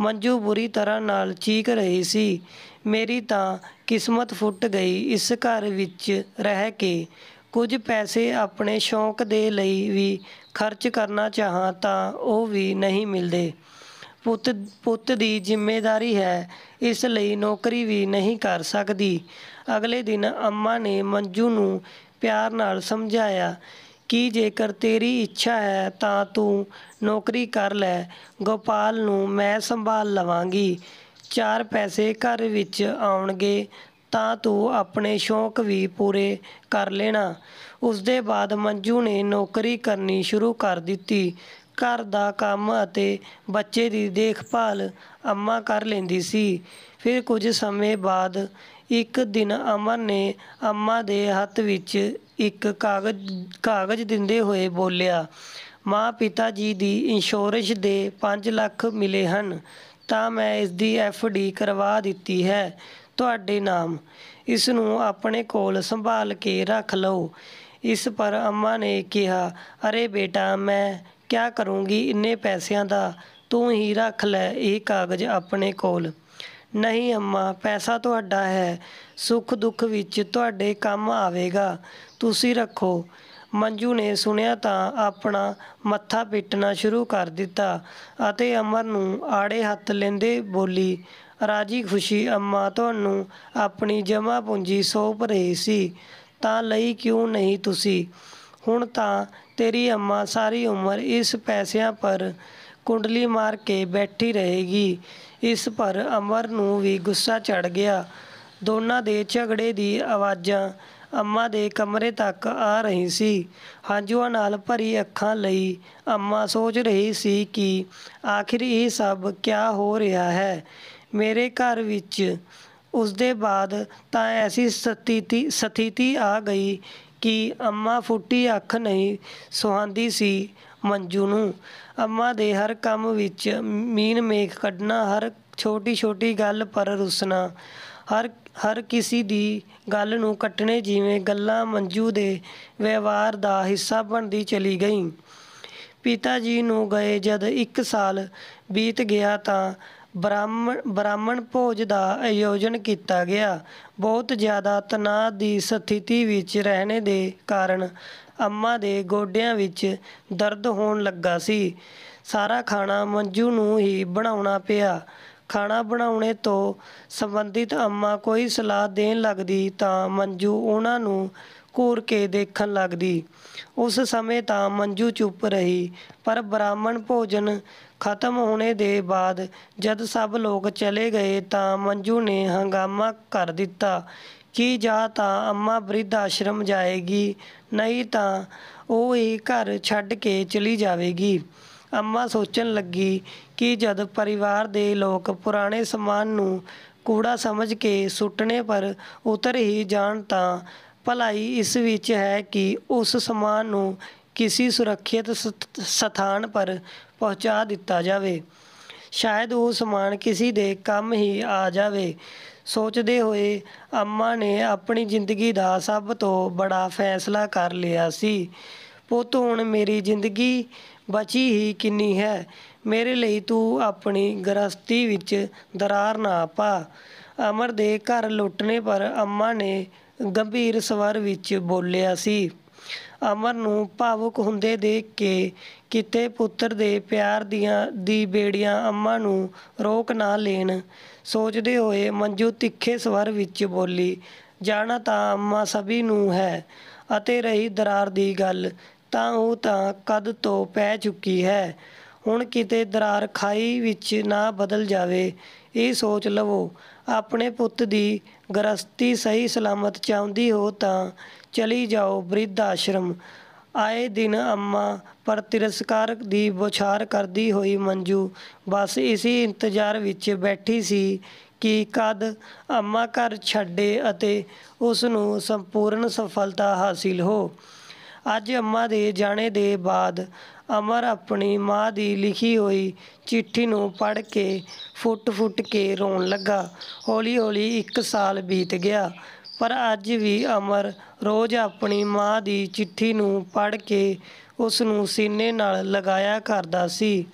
ਮੰਜੂ ਬੁਰੀ ਤਰ੍ਹਾਂ ਨਾਲ ਚੀਕ ਰਹੀ ਸੀ ਮੇਰੀ ਤਾਂ ਕਿਸਮਤ ਫੁੱਟ ਗਈ ਇਸ ਘਰ ਵਿੱਚ ਰਹਿ ਕੇ ਕੁਝ ਪੈਸੇ ਆਪਣੇ ਸ਼ੌਂਕ ਦੇ ਲਈ ਵੀ ਖਰਚ ਕਰਨਾ ਚਾਹਾਂ ਤਾਂ ਉਹ ਵੀ ਨਹੀਂ ਮਿਲਦੇ ਪੁੱਤ ਪੁੱਤ ਦੀ ਜ਼ਿੰਮੇਵਾਰੀ ਹੈ ਇਸ ਲਈ ਨੌਕਰੀ ਵੀ ਨਹੀਂ ਕਰ ਸਕਦੀ ਅਗਲੇ ਦਿਨ ਅੰਮਾ ਨੇ ਮੰਜੂ ਨੂੰ ਪਿਆਰ ਨਾਲ ਸਮਝਾਇਆ ਕਿ ਜੇਕਰ ਤੇਰੀ ਇੱਛਾ ਹੈ ਤਾਂ ਤੂੰ ਨੌਕਰੀ ਕਰ ਲੈ ਗੋਪਾਲ ਨੂੰ ਮੈਂ ਸੰਭਾਲ ਲਵਾਂਗੀ ਚਾਰ ਪੈਸੇ ਘਰ ਵਿੱਚ ਆਉਣਗੇ ਤਾਂ ਤੂੰ ਆਪਣੇ ਸ਼ੌਂਕ ਵੀ ਪੂਰੇ ਕਰ ਲੈਣਾ ਉਸ ਦੇ ਬਾਅਦ ਮੰਜੂ ਨੇ ਨੌਕਰੀ ਕਰਨੀ ਸ਼ੁਰੂ ਕਰ ਦਿੱਤੀ ਘਰ ਦਾ ਕੰਮ ਅਤੇ ਬੱਚੇ ਦੀ ਦੇਖਭਾਲ ਅੰਮਾ ਕਰ ਲੈਂਦੀ ਸੀ ਫਿਰ ਕੁਝ ਸਮੇਂ ਬਾਅਦ ਇੱਕ ਦਿਨ ਅਮਨ ਨੇ ਅੰਮਾ ਦੇ ਹੱਥ ਵਿੱਚ ਇੱਕ ਕਾਗਜ਼ ਕਾਗਜ਼ ਦਿੰਦੇ ਹੋਏ ਬੋਲਿਆ ਮਾਂ ਪਿਤਾ ਜੀ ਦੀ ਇੰਸ਼ੋਰੈਂਸ ਦੇ 5 ਲੱਖ ਮਿਲੇ ਹਨ ਤਾਂ ਮੈਂ ਇਸ ਦੀ ਡੀ ਕਰਵਾ ਦਿੱਤੀ ਹੈ ਤੁਹਾਡੇ ਨਾਮ ਇਸ ਨੂੰ ਆਪਣੇ ਕੋਲ ਸੰਭਾਲ ਕੇ ਰੱਖ ਲਓ ਇਸ ਪਰ ਅੰਮਾ ਨੇ ਕਿਹਾ ਅਰੇ ਬੇਟਾ ਮੈਂ ਕਿਆ ਕਰੂੰਗੀ ਇੰਨੇ ਪੈਸਿਆਂ ਦਾ ਤੂੰ ਹੀ ਰੱਖ ਲੈ ਇਹ ਕਾਗਜ਼ ਆਪਣੇ ਕੋਲ ਨਹੀਂ ਅੰਮਾ ਪੈਸਾ ਤੁਹਾਡਾ ਹੈ ਸੁੱਖ ਦੁੱਖ ਵਿੱਚ ਤੁਹਾਡੇ ਕੰਮ ਆਵੇਗਾ ਤੁਸੀਂ ਰੱਖੋ ਮੰਜੂ ਨੇ ਸੁਣਿਆ ਤਾਂ ਆਪਣਾ ਮੱਥਾ ਪਿੱਟਣਾ ਸ਼ੁਰੂ ਕਰ ਦਿੱਤਾ ਅਤੇ ਅਮਰ ਨੂੰ ਆੜੇ ਹੱਥ ਲੈਂਦੇ ਬੋਲੀ ਰਾਜੀ ਖੁਸ਼ੀ ਅੰਮਾ ਤੁਹਾਨੂੰ ਆਪਣੀ ਜਮਾ ਪੂੰਜੀ ਸੌਪ ਰਹੀ ਸੀ ਤਾਂ ਲਈ ਕਿਉਂ ਨਹੀਂ ਤੁਸੀਂ ਹੁਣ ਤਾਂ ਤੇਰੀ अम्मा ਸਾਰੀ ਉਮਰ ਇਸ ਪੈਸਿਆਂ ਪਰ ਕੁੰਡਲੀ ਮਾਰ ਕੇ ਬੈਠੀ ਰਹੇਗੀ ਇਸ ਪਰ ਅਮਰ ਨੂੰ ਵੀ ਗੁੱਸਾ ਚੜ ਗਿਆ ਦੋਨਾਂ ਦੇ ਝਗੜੇ ਦੀ ਆਵਾਜ਼ਾਂ ਅੰਮਾ ਦੇ ਕਮਰੇ ਤੱਕ ਆ ਰਹੀ ਸੀ ਹਾਂਜੂਆਂ ਨਾਲ ਭਰੀ ਅੱਖਾਂ ਲਈ ਅੰਮਾ ਸੋਚ ਰਹੀ ਸੀ ਕਿ ਆਖਿਰ ਇਹ ਸਭ ਕਿਆ ਹੋ ਰਿਹਾ ਹੈ ਮੇਰੇ ਘਰ ਵਿੱਚ ਉਸ ਦੇ ਬਾਅਦ ਤਾਂ ਐਸੀ ਸਥਿਤੀ ਸਥਿਤੀ ਆ ਗਈ ਕਿ ਅੰਮਾ ਫੁੱਟੀ ਅੱਖ ਨਹੀਂ ਸੁਹਾਂਦੀ ਸੀ ਮੰਜੂ ਨੂੰ ਅੰਮਾ ਦੇ ਹਰ ਕੰਮ ਵਿੱਚ ਮੀਨ ਮੇਖ ਕੱਢਣਾ ਹਰ ਛੋਟੀ ਛੋਟੀ ਗੱਲ ਪਰ ਰੁੱਸਣਾ ਹਰ ਹਰ ਕਿਸੇ ਦੀ ਗੱਲ ਨੂੰ ਕੱਟਣੇ ਜਿਵੇਂ ਗੱਲਾਂ ਮੰਜੂ ਦੇ ਵਿਵਹਾਰ ਦਾ ਹਿੱਸਾ ਬਣਦੀ ਚਲੀ ਗਈ ਪਿਤਾ ਜੀ ਨੂੰ ਗਏ ਜਦ 1 ਸਾਲ ਬੀਤ ਗਿਆ ਤਾਂ ਬ੍ਰਾਹਮਣ ਬ੍ਰਾਹਮਣ ਭੋਜ ਦਾ ਆਯੋਜਨ ਕੀਤਾ ਗਿਆ ਬਹੁਤ ਜ਼ਿਆਦਾ ਤਣਾਅ ਦੀ ਸਥਿਤੀ ਵਿੱਚ ਰਹਿਣੇ ਦੇ ਕਾਰਨ ਅੰਮਾ ਦੇ ਗੋਡਿਆਂ ਵਿੱਚ ਦਰਦ ਹੋਣ ਲੱਗਾ ਸੀ ਸਾਰਾ ਖਾਣਾ ਮੰਜੂ ਨੂੰ ਹੀ ਬਣਾਉਣਾ ਪਿਆ ਖਾਣਾ ਬਣਾਉਣੇ ਤੋਂ ਸੰਬੰਧਿਤ ਅੰਮਾ ਕੋਈ ਸਲਾਹ ਦੇਣ ਲੱਗਦੀ ਤਾਂ ਮੰਜੂ ਉਹਨਾਂ ਨੂੰ ਘੂਰ ਕੇ ਦੇਖਣ ਲੱਗਦੀ ਉਸ ਸਮੇਂ ਤਾਂ ਮੰਜੂ ਚੁੱਪ ਰਹੀ ਪਰ ਬ੍ਰਾਹਮਣ ਭੋਜਨ ਖਤਮ ਹੋਣੇ ਦੇ ਬਾਅਦ ਜਦ ਸਭ ਲੋਕ ਚਲੇ ਗਏ ਤਾਂ ਮੰਜੂ ਨੇ ਹੰਗਾਮਾ ਕਰ ਦਿੱਤਾ ਕਿ ਜਾਂ ਤਾਂ ਅੰਮਾ ਬ੍ਰਿਧ ਆਸ਼ਰਮ ਜਾਏਗੀ ਨਹੀਂ ਤਾਂ ਉਹ ਇਹ ਘਰ ਛੱਡ ਕੇ ਚਲੀ ਜਾਵੇਗੀ ਅੰਮਾ ਸੋਚਣ ਲੱਗੀ ਕਿ ਜਦ ਪਰਿਵਾਰ ਦੇ ਲੋਕ ਪੁਰਾਣੇ ਸਮਾਨ ਨੂੰ ਕੂੜਾ ਸਮਝ ਕੇ ਸੁੱਟਣੇ ਪਰ ਉਤਰ ਹੀ ਜਾਣ ਤਾਂ ਭਲਾਈ ਇਸ ਵਿੱਚ ਹੈ ਕਿ ਉਸ ਸਮਾਨ ਨੂੰ ਕਿਸੇ ਸੁਰੱਖਿਅਤ ਸਥਾਨ ਪਰ ਪਹੁੰਚਾ ਦਿੱਤਾ ਜਾਵੇ ਸ਼ਾਇਦ ਉਹ ਸਮਾਨ ਕਿਸੇ ਦੇ ਕੰਮ ਹੀ ਆ ਜਾਵੇ ਸੋਚਦੇ ਹੋਏ ਅੰਮਾ ਨੇ ਆਪਣੀ ਜ਼ਿੰਦਗੀ ਦਾ ਸਭ ਤੋਂ ਬੜਾ ਫੈਸਲਾ ਕਰ ਲਿਆ ਸੀ ਪੁੱਤ ਹੁਣ ਮੇਰੀ ਜ਼ਿੰਦਗੀ ਬਚੀ ਹੀ ਕਿੰਨੀ ਹੈ ਮੇਰੇ ਲਈ ਤੂੰ ਆਪਣੀ ਗ੍ਰਸਤੀ ਵਿੱਚ ਦਰਾਰ ਨਾ ਪਾ ਅਮਰ ਦੇ ਘਰ ਲੁੱਟਣੇ ਪਰ ਅੰਮਾ ਨੇ ਗੰਭੀਰ ਸਵਰ ਵਿੱਚ ਬੋਲਿਆ ਸੀ ਅਮਰ ਨੂੰ ਭਾਵੁਕ ਹੁੰਦੇ ਦੇਖ ਕੇ ਕਿਤੇ ਪੁੱਤਰ ਦੇ ਪਿਆਰ ਦੀਆਂ ਦੀ ਬੇੜੀਆਂ ਅੰਮਾ ਨੂੰ ਰੋਕ ਨਾ ਲੈਣ ਸੋਚਦੇ ਹੋਏ ਮੰਜੂ ਤਿੱਖੇ ਸਵਰ ਵਿੱਚ ਬੋਲੀ ਜਾਣਾ ਤਾਂ ਅੰਮਾ ਸਭੀ ਨੂੰ ਹੈ ਅਤੇ ਰਹੀ ਦਰਾਰ ਦੀ ਗੱਲ ਤਾਂ ਉਹ ਤਾਂ ਕਦ ਤੋਂ ਪੈ ਚੁੱਕੀ ਹੈ ਹੁਣ ਕਿਤੇ ਦਰਾਰ ਖਾਈ ਵਿੱਚ ਨਾ ਬਦਲ ਜਾਵੇ ਇਹ ਸੋਚ ਲਵੋ ਆਪਣੇ ਪੁੱਤ ਦੀ ਗ੍ਰਸਤੀ ਸਹੀ ਸਲਾਮਤ ਚਾਹੁੰਦੀ ਹੋ ਤਾਂ ਚਲੀ ਜਾਓ ਬ੍ਰਿਧ ਆਸ਼ਰਮ ਆਏ ਦਿਨ ਅੰਮਾ ਪਰ ਤਿਰਸਕਾਰ ਦੀ ਬੁਛਾਰ ਕਰਦੀ ਹੋਈ ਮੰਜੂ ਬਸ ਇਸੇ ਇੰਤਜ਼ਾਰ ਵਿੱਚ ਬੈਠੀ ਸੀ ਕਿ ਕਦ ਅੰਮਾ ਘਰ ਛੱਡੇ ਅਤੇ ਉਸ ਨੂੰ ਸੰਪੂਰਨ ਸਫਲਤਾ ਹਾਸਿਲ ਹੋ ਅੱਜ ਅੰਮਾ ਦੇ ਜਾਣੇ ਦੇ ਬਾਅਦ ਅਮਰ ਆਪਣੀ ਮਾਂ ਦੀ ਲਿਖੀ ਹੋਈ ਚਿੱਠੀ ਨੂੰ ਪੜ੍ਹ ਕੇ ਫੁੱਟ-ਫੁੱਟ ਕੇ ਰੋਣ ਲੱਗਾ। ਹੌਲੀ-ਹੌਲੀ ਇੱਕ ਸਾਲ ਬੀਤ ਗਿਆ, ਪਰ ਅੱਜ ਵੀ ਅਮਰ ਰੋਜ਼ ਆਪਣੀ ਮਾਂ ਦੀ ਚਿੱਠੀ ਨੂੰ ਪੜ੍ਹ ਕੇ ਉਸ ਨੂੰ ਸੀਨੇ ਨਾਲ ਲਗਾਇਆ ਕਰਦਾ ਸੀ।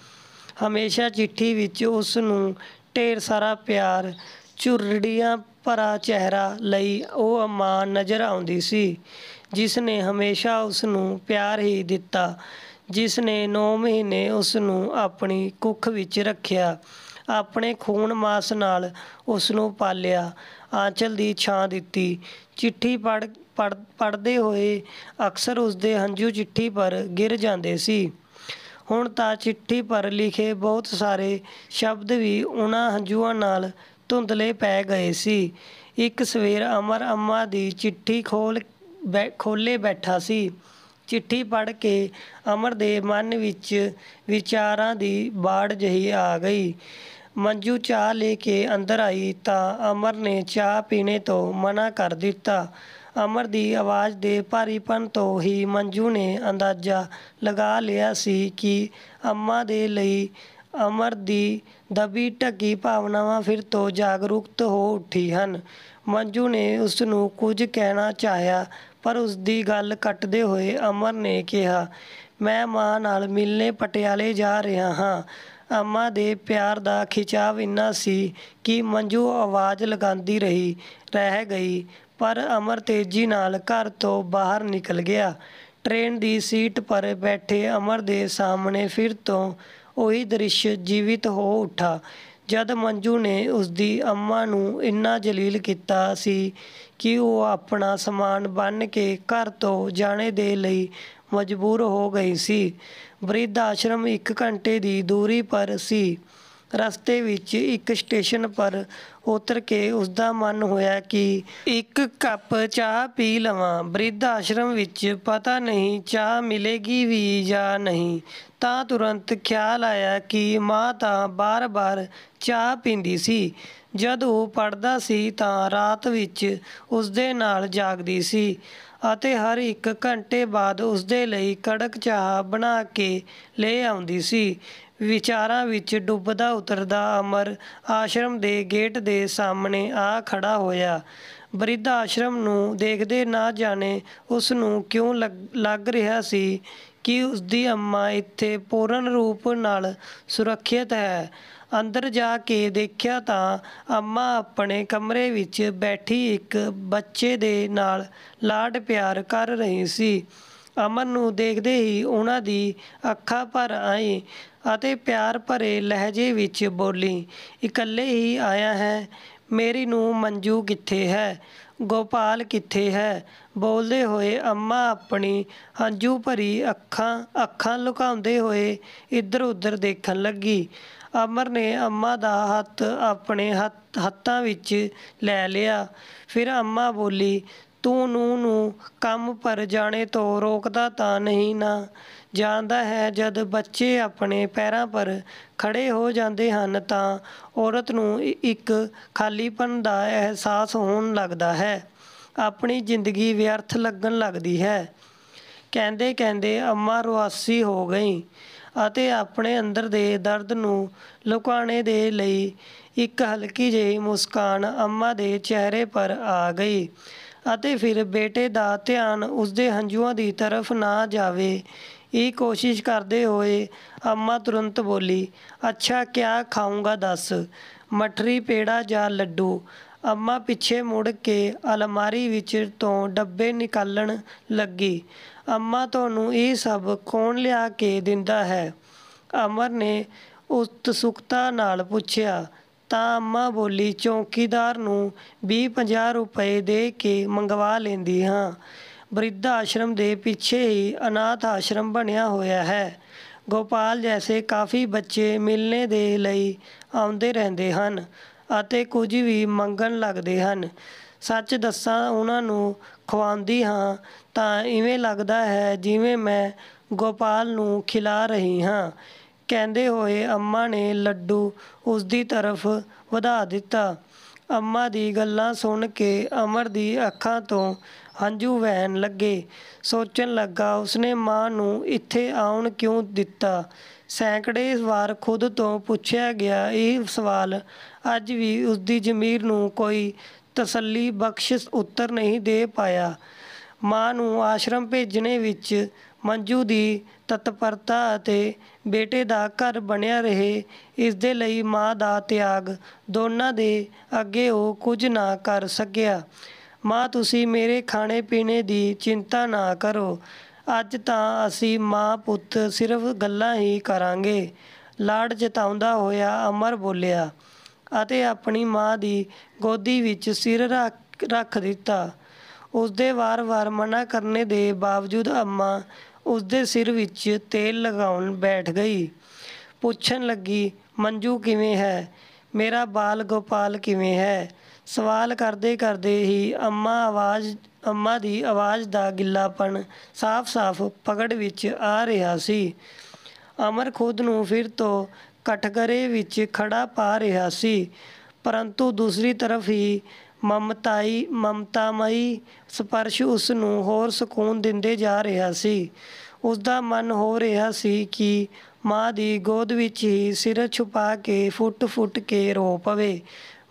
ਹਮੇਸ਼ਾ ਚਿੱਠੀ ਵਿੱਚ ਉਸ ਨੂੰ ਢੇਰ ਸਾਰਾ ਪਿਆਰ, ਝੁਰੜੀਆਂ ਭਰਾ ਚਿਹਰਾ ਲਈ ਉਹ ਮਾਂ ਨਜ਼ਰ ਆਉਂਦੀ ਸੀ, ਜਿਸ ਨੇ ਹਮੇਸ਼ਾ ਉਸ ਨੂੰ ਪਿਆਰ ਹੀ ਦਿੱਤਾ। ਜਿਸ ਨੇ 9 ਮਹੀਨੇ ਉਸ ਨੂੰ ਆਪਣੀ ਕੁੱਖ ਵਿੱਚ ਰੱਖਿਆ ਆਪਣੇ ਖੂਨ ਮਾਸ ਨਾਲ ਉਸ ਨੂੰ ਪਾਲਿਆ ਆਂਚਲ ਦੀ ਛਾਂ ਦਿੱਤੀ ਚਿੱਠੀ ਪੜ ਪੜਦੇ ਹੋਏ ਅਕਸਰ ਉਸ ਦੇ ਹੰਝੂ ਚਿੱਠੀ ਪਰ ਗਿਰ ਜਾਂਦੇ ਸੀ ਹੁਣ ਤਾਂ ਚਿੱਠੀ ਪਰ ਲਿਖੇ ਬਹੁਤ ਸਾਰੇ ਸ਼ਬਦ ਵੀ ਉਹਨਾਂ ਹੰਝੂਆਂ ਨਾਲ ਧੁੰਦਲੇ ਪੈ ਗਏ ਸੀ ਇੱਕ ਸਵੇਰ ਅਮਰ ਅੰਮਾ ਦੀ ਚਿੱਠੀ ਖੋਲ ਖੋਲੇ ਬੈਠਾ ਸੀ ਚਿੱਠੀ ਪੜ੍ਹ ਕੇ ਅਮਰ ਦੇ ਮਨ ਵਿੱਚ ਵਿਚਾਰਾਂ ਦੀ ਬਾੜ ਜਿਹੀ ਆ ਗਈ ਮੰਜੂ ਚਾਹ ਲੈ ਕੇ ਅੰਦਰ ਆਈ ਤਾਂ ਅਮਰ ਨੇ ਚਾਹ ਪੀਣੇ ਤੋਂ ਮਨਾ ਕਰ ਦਿੱਤਾ ਅਮਰ ਦੀ ਆਵਾਜ਼ ਦੇ ਭਾਰੀਪਨ ਤੋਂ ਹੀ ਮੰਜੂ ਨੇ ਅੰਦਾਜ਼ਾ ਲਗਾ ਲਿਆ ਸੀ ਕਿ ਅੰਮਾ ਦੇ ਲਈ ਅਮਰ ਦੀ ਦਬੀ ਢੱਕੀ ਭਾਵਨਾਵਾਂ ਫਿਰ ਤੋਂ ਜਾਗਰੂਕਤ ਹੋ ਉੱਠੀ ਹਨ ਮੰਜੂ ਨੇ ਉਸ ਨੂੰ ਕੁਝ ਕਹਿਣਾ ਚਾਹਿਆ ਪਰ ਉਸ ਦੀ ਗੱਲ ਕੱਟਦੇ ਹੋਏ ਅਮਰ ਨੇ ਕਿਹਾ ਮੈਂ ਮਾਂ ਨਾਲ ਮਿਲਨੇ ਪਟਿਆਲੇ ਜਾ ਰਿਹਾ ਹਾਂ ਅੰਮਾ ਦੇ ਪਿਆਰ ਦਾ ਖਿਚਾਵ ਇੰਨਾ ਸੀ ਕਿ ਮੰਜੂ ਆਵਾਜ਼ ਲਗਾਉਂਦੀ ਰਹੀ ਰਹਿ ਗਈ ਪਰ ਅਮਰ ਤੇਜ਼ੀ ਨਾਲ ਘਰ ਤੋਂ ਬਾਹਰ ਨਿਕਲ ਗਿਆ ਟ੍ਰੇਨ ਦੀ ਸੀਟ ਪਰ ਬੈਠੇ ਅਮਰ ਦੇ ਸਾਹਮਣੇ ਫਿਰ ਤੋਂ ਉਹੀ ਦ੍ਰਿਸ਼ ਜੀਵਿਤ ਹੋ ਉੱਠਾ ਜਦ ਮੰਜੂ ਨੇ ਉਸਦੀ ਅੰਮਾ ਨੂੰ ਇੰਨਾ ਜਲੀਲ ਕੀਤਾ ਸੀ ਕਿ ਉਹ ਆਪਣਾ ਸਮਾਨ ਬੰਨ੍ਹ ਕੇ ਘਰ ਤੋਂ ਜਾਣੇ ਦੇ ਲਈ ਮਜਬੂਰ ਹੋ ਗਈ ਸੀ ਬ੍ਰਿਧ ਆਸ਼ਰਮ ਇੱਕ ਘੰਟੇ ਦੀ ਦੂਰੀ ਪਰ ਸੀ ਰਸਤੇ ਵਿੱਚ ਇੱਕ ਸਟੇਸ਼ਨ ਪਰ ਉਤਰ ਕੇ ਉਸ ਦਾ ਮਨ ਹੋਇਆ ਕਿ ਇੱਕ ਕੱਪ ਚਾਹ ਪੀ ਲਵਾਂ ਬ੍ਰਿਧ ਆਸ਼ਰਮ ਵਿੱਚ ਪਤਾ ਨਹੀਂ ਚਾਹ ਮਿਲੇਗੀ ਵੀ ਜਾਂ ਨਹੀਂ ਤਾਂ ਤੁਰੰਤ ਖਿਆਲ ਆਇਆ ਕਿ ਮਾਂ ਤਾਂ ਬਾਰ-ਬਾਰ ਚਾਹ ਪੀਂਦੀ ਸੀ ਜਦ ਉਹ ਪੜਦਾ ਸੀ ਤਾਂ ਰਾਤ ਵਿੱਚ ਉਸ ਦੇ ਨਾਲ ਜਾਗਦੀ ਸੀ ਅਤੇ ਹਰ ਇੱਕ ਘੰਟੇ ਬਾਅਦ ਉਸ ਦੇ ਲਈ ਕੜਕ ਚਾਹ ਬਣਾ ਕੇ ਲੈ ਆਉਂਦੀ ਸੀ ਵਿਚਾਰਾਂ ਵਿੱਚ ਡੁੱਬਦਾ ਉਤਰਦਾ ਅਮਰ ਆਸ਼ਰਮ ਦੇ ਗੇਟ ਦੇ ਸਾਹਮਣੇ ਆ ਖੜਾ ਹੋਇਆ ਬ੍ਰਿਧ ਆਸ਼ਰਮ ਨੂੰ ਦੇਖਦੇ ਨਾ ਜਾਣੇ ਉਸ ਨੂੰ ਕਿਉਂ ਲੱਗ ਰਿਹਾ ਸੀ ਕਿ ਉਸ ਦੀ ਅੰਮਾ ਇੱਥੇ ਪੂਰਨ ਰੂਪ ਨਾਲ ਸੁਰੱਖਿਅਤ ਹੈ ਅੰਦਰ ਜਾ ਕੇ ਦੇਖਿਆ ਤਾਂ ਅੰਮਾ ਆਪਣੇ ਕਮਰੇ ਵਿੱਚ ਬੈਠੀ ਇੱਕ ਬੱਚੇ ਦੇ ਨਾਲ ਲਾਡ ਪਿਆਰ ਕਰ ਰਹੀ ਸੀ ਅਮਨ ਨੂੰ ਦੇਖਦੇ ਹੀ ਉਹਨਾਂ ਦੀ ਅੱਖਾਂ ਭਰ ਆਏ ਅਤੇ ਪਿਆਰ ਭਰੇ ਲਹਿਜੇ ਵਿੱਚ ਬੋਲੀ ਇਕੱਲੇ ਹੀ ਆਇਆ ਹੈ ਮੇਰੀ ਨੂੰ ਮੰਜੂ ਕਿੱਥੇ ਹੈ ਗੋਪਾਲ ਕਿੱਥੇ ਹੈ ਬੋਲਦੇ ਹੋਏ ਅੰਮਾ ਆਪਣੀ ਹੰਝੂ ਭਰੀ ਅੱਖਾਂ ਅੱਖਾਂ ਲੁਕਾਉਂਦੇ ਹੋਏ ਇੱਧਰ ਉੱਧਰ ਦੇਖਣ ਲੱਗੀ ਅਮਰ ਨੇ ਅੰਮਾ ਦਾ ਹੱਥ ਆਪਣੇ ਹੱਥਾਂ ਵਿੱਚ ਲੈ ਲਿਆ ਫਿਰ ਅੰਮਾ ਬੋਲੀ ਤੂੰ ਨੂੰ ਨੂੰ ਕੰਮ ਪਰ ਜਾਣੇ ਤੋਂ ਰੋਕਦਾ ਤਾਂ ਨਹੀਂ ਨਾ ਜਾਂਦਾ ਹੈ ਜਦ ਬੱਚੇ ਆਪਣੇ ਪੈਰਾਂ ਪਰ ਖੜੇ ਹੋ ਜਾਂਦੇ ਹਨ ਤਾਂ ਔਰਤ ਨੂੰ ਇੱਕ ਖਾਲੀਪਨ ਦਾ ਅਹਿਸਾਸ ਹੋਣ ਲੱਗਦਾ ਹੈ ਆਪਣੀ ਜ਼ਿੰਦਗੀ ਵਿਅਰਥ ਲੱਗਣ ਲੱਗਦੀ ਹੈ ਕਹਿੰਦੇ ਕਹਿੰਦੇ ਅੰਮਾ ਰੁਆਸੀ ਹੋ ਗਈ ਅਤੇ ਆਪਣੇ ਅੰਦਰ ਦੇ ਦਰਦ ਨੂੰ ਲੁਕਾਣੇ ਦੇ ਲਈ ਇੱਕ ਹਲਕੀ ਜਿਹੀ ਮੁਸਕਾਨ ਅੰਮਾ ਦੇ ਚਿਹਰੇ ਪਰ ਆ ਗਈ ਅਤੇ ਫਿਰ ਬੇਟੇ ਦਾ ਧਿਆਨ ਉਸਦੇ ਹੰਝੂਆਂ ਦੀ ਤਰਫ ਨਾ ਜਾਵੇ ਇਹ ਕੋਸ਼ਿਸ਼ ਕਰਦੇ ਹੋਏ ਅੰਮਾ ਤੁਰੰਤ ਬੋਲੀ ਅੱਛਾ ਕਿਆ ਖਾਊਂਗਾ ਦੱਸ ਮਠਰੀ ਪੇੜਾ ਜਾਂ ਲੱਡੂ ਅੰਮਾ ਪਿੱਛੇ ਮੁੜ ਕੇ ਅਲਮਾਰੀ ਵਿੱਚ ਤੋਂ ਡੱਬੇ ਨਿਕਾਲਣ ਲੱਗੀ ਅੰਮਾ ਤੁਹਾਨੂੰ ਇਹ ਸਭ ਕੌਣ ਲਿਆ ਕੇ ਦਿੰਦਾ ਹੈ ਅਮਰ ਨੇ ਉਤਸੁਕਤਾ ਨਾਲ ਪੁੱਛਿਆ ਤਾਂ ਅੰਮਾ ਬੋਲੀ ਚੌਂਕੀਦਾਰ ਨੂੰ 20-50 ਰੁਪਏ ਦੇ ਕੇ ਮੰਗਵਾ ਲੈਂਦੀ ਹਾਂ ਬ੍ਰਿਧ ਆਸ਼ਰਮ ਦੇ ਪਿੱਛੇ ਹੀ ਅਨਾਥ ਆਸ਼ਰਮ ਬਣਿਆ ਹੋਇਆ ਹੈ ਗੋਪਾਲ ਜੈਸੇ ਕਾਫੀ ਬੱਚੇ ਮਿਲਣ ਦੇ ਲਈ ਆਉਂਦੇ ਰਹਿੰਦੇ ਹਨ ਅਤੇ ਕੁਝ ਵੀ ਮੰਗਣ ਲੱਗਦੇ ਹਨ ਸੱਚ ਦੱਸਾਂ ਉਹਨਾਂ ਨੂੰ ਖਵਾਉਂਦੀ ਹਾਂ ਤਾਂ ਇਵੇਂ ਲੱਗਦਾ ਹੈ ਜਿਵੇਂ ਮੈਂ ਗੋਪਾਲ ਨੂੰ ਖਿਲਾ ਰਹੀ ਹਾਂ ਕਹਿੰਦੇ ਹੋਏ ਅੰਮਾ ਨੇ ਲੱਡੂ ਉਸ ਦੀ ਤਰਫ ਵਧਾ ਦਿੱਤਾ ਅੰਮਾ ਦੀ ਗੱਲਾਂ ਸੁਣ ਕੇ ਅਮਰ ਦੀ ਅੱਖਾਂ ਤੋਂ ਹੰਝੂ ਵਹਿਣ ਲੱਗੇ ਸੋਚਣ ਲੱਗਾ ਉਸਨੇ ਮਾਂ ਨੂੰ ਇੱਥੇ ਆਉਣ ਕਿਉਂ ਦਿੱਤਾ ਸੈਂਕੜੇ ਵਾਰ ਖੁਦ ਤੋਂ ਪੁੱਛਿਆ ਗਿਆ ਇਹ ਸਵਾਲ ਅੱਜ ਵੀ ਉਸ ਦੀ ਜ਼ਮੀਰ ਨੂੰ ਕੋਈ ਤਸੱਲੀ ਬਖਸ਼ ਉੱਤਰ ਨਹੀਂ ਦੇ ਪਾਇਆ ਮਾਂ ਨੂੰ ਆਸ਼ਰਮ ਭੇਜਣੇ ਵਿੱਚ ਮੰਜੂ ਦੀ ਤਤਪਰਤਾ ਅਤੇ ਬੇਟੇ ਦਾ ਘਰ ਬਣਿਆ ਰਹੇ ਇਸ ਦੇ ਲਈ ਮਾਂ ਦਾ ਤਿਆਗ ਦੋਨਾਂ ਦੇ ਅੱਗੇ ਉਹ ਕੁਝ ਨਾ ਕਰ ਸਕਿਆ ਮਾਂ ਤੁਸੀਂ ਮੇਰੇ ਖਾਣੇ ਪੀਣੇ ਦੀ ਚਿੰਤਾ ਨਾ ਕਰੋ ਅੱਜ ਤਾਂ ਅਸੀਂ ਮਾਂ ਪੁੱਤ ਸਿਰਫ ਗੱਲਾਂ ਹੀ ਕਰਾਂਗੇ ਲਾੜ ਜਤਾਉਂਦਾ ਹੋਇਆ ਅਮਰ ਬੋਲਿਆ ਅਤੇ ਆਪਣੀ ਮਾਂ ਦੀ ਗੋਦੀ ਵਿੱਚ ਸਿਰ ਰੱਖ ਦਿੱਤਾ ਉਸਦੇ ਵਾਰ-ਵਾਰ ਮਨਾ ਕਰਨੇ ਦੇ ਬਾਵਜੂਦ ਅੰਮਾ ਉਸ ਦੇ ਸਿਰ ਵਿੱਚ ਤੇਲ ਲਗਾਉਣ ਬੈਠ ਗਈ ਪੁੱਛਣ ਲੱਗੀ ਮੰਜੂ ਕਿਵੇਂ ਹੈ ਮੇਰਾ ਬਾਲ ਗੋਪਾਲ ਕਿਵੇਂ ਹੈ ਸਵਾਲ ਕਰਦੇ ਕਰਦੇ ਹੀ ਅੰਮਾ ਆਵਾਜ਼ ਅੰਮਾ ਦੀ ਆਵਾਜ਼ ਦਾ ਗਿੱਲਾਪਣ ਸਾਫ਼-ਸਾਫ਼ ਪਗੜ ਵਿੱਚ ਆ ਰਿਹਾ ਸੀ ਅਮਰ ਖੁਦ ਨੂੰ ਫਿਰ ਤੋਂ ਕਟਗਰੇ ਵਿੱਚ ਖੜਾ ਪਾ ਰਿਹਾ ਸੀ ਪਰੰਤੂ ਦੂਸਰੀ ਤਰਫ ਹੀ ਮਮਤਾਈ ਮਮਤਾਮਈ ਸਪਰਸ਼ ਉਸ ਨੂੰ ਹੋਰ ਸਕੂਨ ਦਿੰਦੇ ਜਾ ਰਿਹਾ ਸੀ ਉਸ ਦਾ ਮਨ ਹੋ ਰਿਹਾ ਸੀ ਕਿ ਮਾਂ ਦੀ ਗੋਦ ਵਿੱਚ ਹੀ ਸਿਰ ਛੁਪਾ ਕੇ ਫੁੱਟ-ਫੁੱਟ ਕੇ ਰੋ ਪਵੇ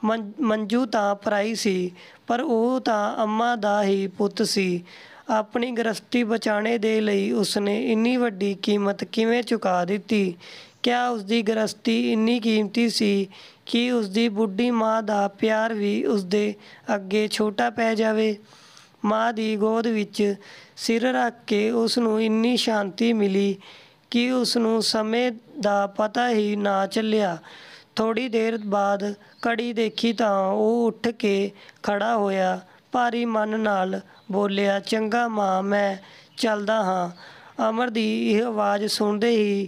ਮੰਜੂ ਤਾਂ ਪਰਾਈ ਸੀ ਪਰ ਉਹ ਤਾਂ ਅੰਮਾ ਦਾ ਹੀ ਪੁੱਤ ਸੀ ਆਪਣੀ ਗ੍ਰਸਤੀ ਬਚਾਣੇ ਦੇ ਲਈ ਉਸਨੇ ਇੰਨੀ ਵੱਡੀ ਕੀਮਤ ਕਿਵੇਂ ਚੁਕਾ ਦਿੱਤੀ ਕਿਆ ਦੀ ਗ੍ਰਸਤੀ ਇੰਨੀ ਕੀਮਤੀ ਸੀ ਕਿ ਉਸਦੀ ਬੁੱਢੀ ਮਾਂ ਦਾ ਪਿਆਰ ਵੀ ਉਸਦੇ ਅੱਗੇ ਛੋਟਾ ਪੈ ਜਾਵੇ ਮਾਂ ਦੀ ਗੋਦ ਵਿੱਚ ਸਿਰ ਰੱਖ ਕੇ ਉਸ ਨੂੰ ਇੰਨੀ ਸ਼ਾਂਤੀ ਮਿਲੀ ਕਿ ਉਸ ਨੂੰ ਸਮੇਂ ਦਾ ਪਤਾ ਹੀ ਨਾ ਚੱਲਿਆ ਥੋੜੀ ਦੇਰ ਬਾਅਦ ਕੜੀ ਦੇਖੀ ਤਾਂ ਉਹ ਉੱਠ ਕੇ ਖੜਾ ਹੋਇਆ ਭਾਰੀ ਮਨ ਨਾਲ ਬੋਲਿਆ ਚੰਗਾ ਮਾਂ ਮੈਂ ਚੱਲਦਾ ਹਾਂ ਅਮਰ ਦੀ ਇਹ ਆਵਾਜ਼ ਸੁਣਦੇ ਹੀ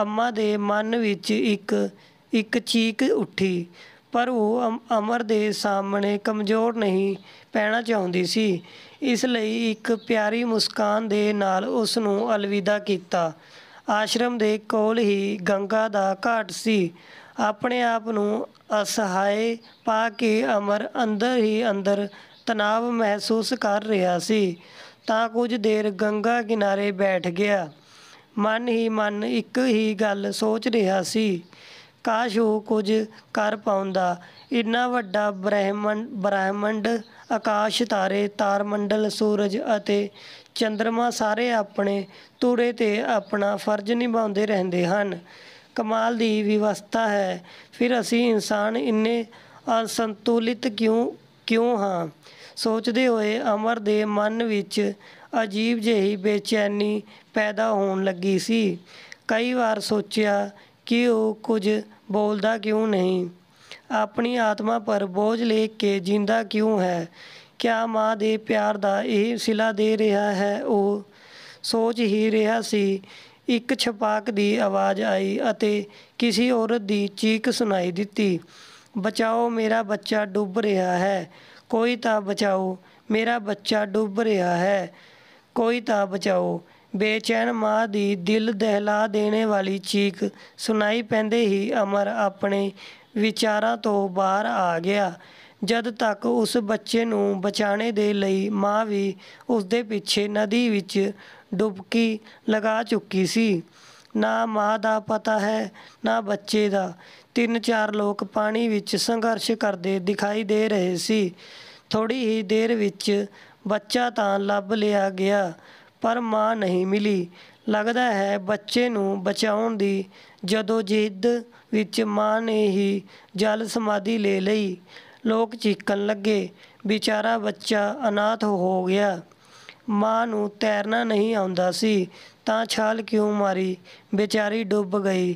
ਅੰਮਾ ਦੇ ਮਨ ਵਿੱਚ ਇੱਕ ਇੱਕ ਚੀਕ ਉੱਠੀ ਪਰ ਉਹ ਅਮਰ ਦੇ ਸਾਹਮਣੇ ਕਮਜ਼ੋਰ ਨਹੀਂ ਪੈਣਾ ਚਾਹੁੰਦੀ ਸੀ ਇਸ ਲਈ ਇੱਕ ਪਿਆਰੀ ਮੁਸਕਾਨ ਦੇ ਨਾਲ ਉਸ ਨੂੰ ਅਲਵਿਦਾ ਕੀਤਾ ਆਸ਼ਰਮ ਦੇ ਕੋਲ ਹੀ ਗੰਗਾ ਦਾ ਘਾਟ ਸੀ ਆਪਣੇ ਆਪ ਨੂੰ ਅਸਹਾਏ ਪਾ ਕੇ ਅਮਰ ਅੰਦਰ ਹੀ ਅੰਦਰ ਤਣਾਅ ਮਹਿਸੂਸ ਕਰ ਰਿਹਾ ਸੀ ਤਾਂ ਕੁਝ ਦੇਰ ਗੰਗਾ ਕਿਨਾਰੇ ਬੈਠ ਗਿਆ ਮਨ ਹੀ ਮਨ ਇੱਕ ਹੀ ਗੱਲ ਸੋਚ ਰਿਹਾ ਸੀ ਕਾਸ਼ ਉਹ ਕੁਝ ਕਰ ਪਾਉਂਦਾ ਇੰਨਾ ਵੱਡਾ ਬ੍ਰਹਿਮੰਡ ਬ੍ਰਹਿਮੰਡ ਆਕਾਸ਼ ਤਾਰੇ ਤਾਰ ਮੰਡਲ ਸੂਰਜ ਅਤੇ ਚੰ드ਰਮਾ ਸਾਰੇ ਆਪਣੇ ਤੂੜੇ ਤੇ ਆਪਣਾ ਫਰਜ਼ ਨਿਭਾਉਂਦੇ ਰਹਿੰਦੇ ਹਨ ਕਮਾਲ ਦੀ ਵਿਵਸਥਾ ਹੈ ਫਿਰ ਅਸੀਂ ਇਨਸਾਨ ਇੰਨੇ ਅਸੰਤੁਲਿਤ ਕਿਉਂ ਕਿਉਂ ਹਾਂ ਸੋਚਦੇ ਹੋਏ ਅਮਰ ਦੇ ਮਨ ਵਿੱਚ ਅਜੀਬ ਜਿਹੀ ਬੇਚੈਨੀ ਪੈਦਾ ਹੋਣ ਲੱਗੀ ਸੀ ਕਈ ਵਾਰ ਸੋਚਿਆ ਕਿ ਉਹ ਕੁਝ ਬੋਲਦਾ ਕਿਉਂ ਨਹੀਂ ਆਪਣੀ ਆਤਮਾ ਪਰ ਬੋਝ ਲੈ ਕੇ ਜਿੰਦਾ ਕਿਉਂ ਹੈ ਕਿਆ ਮਾਂ ਦੇ ਪਿਆਰ ਦਾ ਇਹ ਸਿਲਾ ਦੇ ਰਿਹਾ ਹੈ ਉਹ ਸੋਚ ਹੀ ਰਿਹਾ ਸੀ ਇੱਕ ਛਪਾਕ ਦੀ ਆਵਾਜ਼ ਆਈ ਅਤੇ ਕਿਸੇ ਔਰਤ ਦੀ ਚੀਕ ਸੁਣਾਈ ਦਿੱਤੀ ਬਚਾਓ ਮੇਰਾ ਬੱਚਾ ਡੁੱਬ ਰਿਹਾ ਹੈ ਕੋਈ ਤਾਂ ਬਚਾਓ ਮੇਰਾ ਬੱਚਾ ਡੁੱਬ ਰਿਹਾ ਹੈ ਕੋਈ ਤਾਂ ਬਚਾਓ ਬੇਚੈਨ ਮਾਂ ਦੀ ਦਿਲ ਦਹਿਲਾ ਦੇਣੇ ਵਾਲੀ ਚੀਕ ਸੁਣਾਈ ਪੈਂਦੇ ਹੀ ਅਮਰ ਆਪਣੇ ਵਿਚਾਰਾਂ ਤੋਂ ਬਾਹਰ ਆ ਗਿਆ ਜਦ ਤੱਕ ਉਸ ਬੱਚੇ ਨੂੰ ਬਚਾਣੇ ਦੇ ਲਈ ਮਾਂ ਵੀ ਉਸ ਦੇ ਪਿੱਛੇ ਨਦੀ ਵਿੱਚ ਡੁਬਕੀ ਲਗਾ ਚੁੱਕੀ ਸੀ ਨਾ ਮਾਂ ਦਾ ਪਤਾ ਹੈ ਨਾ ਬੱਚੇ ਦਾ ਤਿੰਨ ਚਾਰ ਲੋਕ ਪਾਣੀ ਵਿੱਚ ਸੰਘਰਸ਼ ਕਰਦੇ ਦਿਖਾਈ ਦੇ ਰਹੇ ਸੀ ਥੋੜੀ ਹੀ ਦੇਰ ਵਿੱਚ ਬੱਚਾ ਤਾਂ ਲੱਭ ਲਿਆ ਗਿਆ ਪਰ ਮਾਂ ਨਹੀਂ ਮਿਲੀ ਲੱਗਦਾ ਹੈ ਬੱਚੇ ਨੂੰ ਬਚਾਉਣ ਦੀ ਜਿੱਦ ਵਿੱਚ ਮਾਂ ਨੇ ਹੀ ਜਲ ਸਮਾਧੀ ਲੈ ਲਈ ਲੋਕ ਚੀਕਣ ਲੱਗੇ ਵਿਚਾਰਾ ਬੱਚਾ ਅਨਾਥ ਹੋ ਗਿਆ ਮਾਂ ਨੂੰ ਤੈਰਨਾ ਨਹੀਂ ਆਉਂਦਾ ਸੀ ਤਾਂ ਛਾਲ ਕਿਉਂ ਮਾਰੀ ਵਿਚਾਰੀ ਡੁੱਬ ਗਈ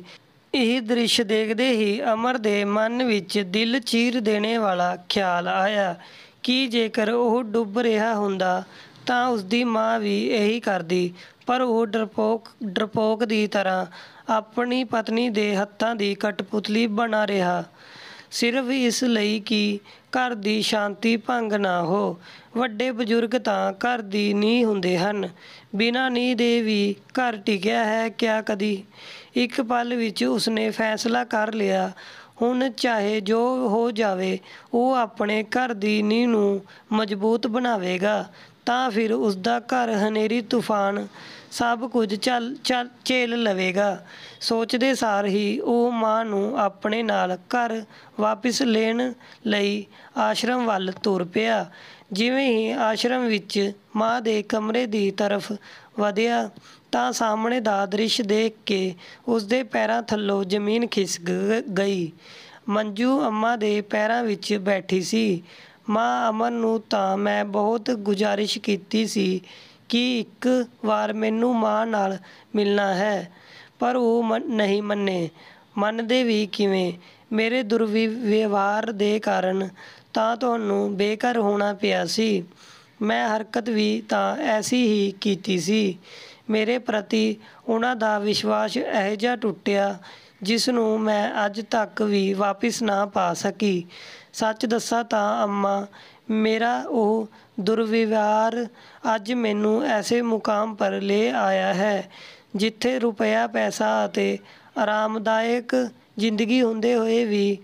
ਇਹ ਦ੍ਰਿਸ਼ ਦੇਖਦੇ ਹੀ ਅਮਰ ਦੇ ਮਨ ਵਿੱਚ ਦਿਲ ਚੀਰ ਦੇਣੇ ਵਾਲਾ ਖਿਆਲ ਆਇਆ ਕੀ ਜੇਕਰ ਉਹ ਡੁੱਬ ਰਿਹਾ ਹੁੰਦਾ ਤਾਂ ਦੀ ਮਾਂ ਵੀ ਇਹੀ ਕਰਦੀ ਪਰ ਉਹ ਡਰਪੋਕ ਡਰਪੋਕ ਦੀ ਤਰ੍ਹਾਂ ਆਪਣੀ ਪਤਨੀ ਦੇ ਹੱਥਾਂ ਦੀ ਕਟਪੁਤਲੀ ਬਣਾ ਰਿਹਾ ਸਿਰਫ ਇਸ ਲਈ ਕਿ ਘਰ ਦੀ ਸ਼ਾਂਤੀ ਭੰਗ ਨਾ ਹੋ ਵੱਡੇ ਬਜ਼ੁਰਗ ਤਾਂ ਘਰ ਦੀ ਨਹੀਂ ਹੁੰਦੇ ਹਨ ਬਿਨਾਂ ਨੀਂਹ ਦੇ ਵੀ ਘਰ ਟਿਕਿਆ ਹੈ ਕਿਆ ਕਦੀ ਇੱਕ ਪਲ ਵਿੱਚ ਉਸਨੇ ਫੈਸਲਾ ਕਰ ਲਿਆ ਹੁਣ ਚਾਹੇ ਜੋ ਹੋ ਜਾਵੇ ਉਹ ਆਪਣੇ ਘਰ ਦੀ ਨੀ ਨੂੰ ਮਜ਼ਬੂਤ ਬਣਾਵੇਗਾ ਤਾਂ ਫਿਰ ਉਸ ਦਾ ਘਰ ਹਨੇਰੀ ਤੂਫਾਨ ਸਭ ਕੁਝ ਚਲ ਚੇਲ ਲਵੇਗਾ ਸੋਚਦੇ ਸਾਰ ਹੀ ਉਹ ਮਾਂ ਨੂੰ ਆਪਣੇ ਨਾਲ ਘਰ ਵਾਪਿਸ ਲੈਣ ਲਈ ਆਸ਼ਰਮ ਵੱਲ ਤੁਰ ਪਿਆ ਜਿਵੇਂ ਹੀ ਆਸ਼ਰਮ ਵਿੱਚ ਮਾਂ ਦੇ ਕਮਰੇ ਦੀ ਤਰਫ ਵਧਿਆ ਤਾਂ ਸਾਹਮਣੇ ਦਾ ਦ੍ਰਿਸ਼ ਦੇਖ ਕੇ ਉਸ ਦੇ ਪੈਰਾਂ ਥੱਲੋਂ ਜ਼ਮੀਨ ਖਿਸਕ ਗਈ ਮੰਜੂ ਅੰਮਾ ਦੇ ਪੈਰਾਂ ਵਿੱਚ ਬੈਠੀ ਸੀ ਮਾਂ ਅਮਨ ਨੂੰ ਤਾਂ ਮੈਂ ਬਹੁਤ ਗੁਜ਼ਾਰਿਸ਼ ਕੀਤੀ ਸੀ ਕਿ ਇੱਕ ਵਾਰ ਮੈਨੂੰ ਮਾਂ ਨਾਲ ਮਿਲਣਾ ਹੈ ਪਰ ਉਹ ਨਹੀਂ ਮੰਨੇ ਮੰਨਦੇ ਵੀ ਕਿਵੇਂ ਮੇਰੇ ਦੁਰਵਿਵਹਾਰ ਦੇ ਕਾਰਨ ਤਾਂ ਤੁਹਾਨੂੰ ਬੇਕਰ ਹੋਣਾ ਪਿਆ ਸੀ ਮੈਂ ਹਰਕਤ ਵੀ ਤਾਂ ਐਸੀ ਹੀ ਕੀਤੀ ਸੀ ਮੇਰੇ ਪ੍ਰਤੀ ਉਹਨਾਂ ਦਾ ਵਿਸ਼ਵਾਸ ਇਹ ਜਾ ਟੁੱਟਿਆ ਜਿਸ ਨੂੰ ਮੈਂ ਅੱਜ ਤੱਕ ਵੀ ਵਾਪਿਸ ਨਾ ਪਾ ਸਕੀ ਸੱਚ ਦੱਸਾਂ ਤਾਂ ਅੰਮਾ ਮੇਰਾ ਉਹ ਦੁਰਵਿਵਹਾਰ ਅੱਜ ਮੈਨੂੰ ਐਸੇ ਮੁਕਾਮ ਪਰ ਲੈ ਆਇਆ ਹੈ ਜਿੱਥੇ ਰੁਪਇਆ ਪੈਸਾ ਅਤੇ ਆਰਾਮਦਾਇਕ ਜ਼ਿੰਦਗੀ ਹੁੰਦੇ ਹੋਏ ਵੀ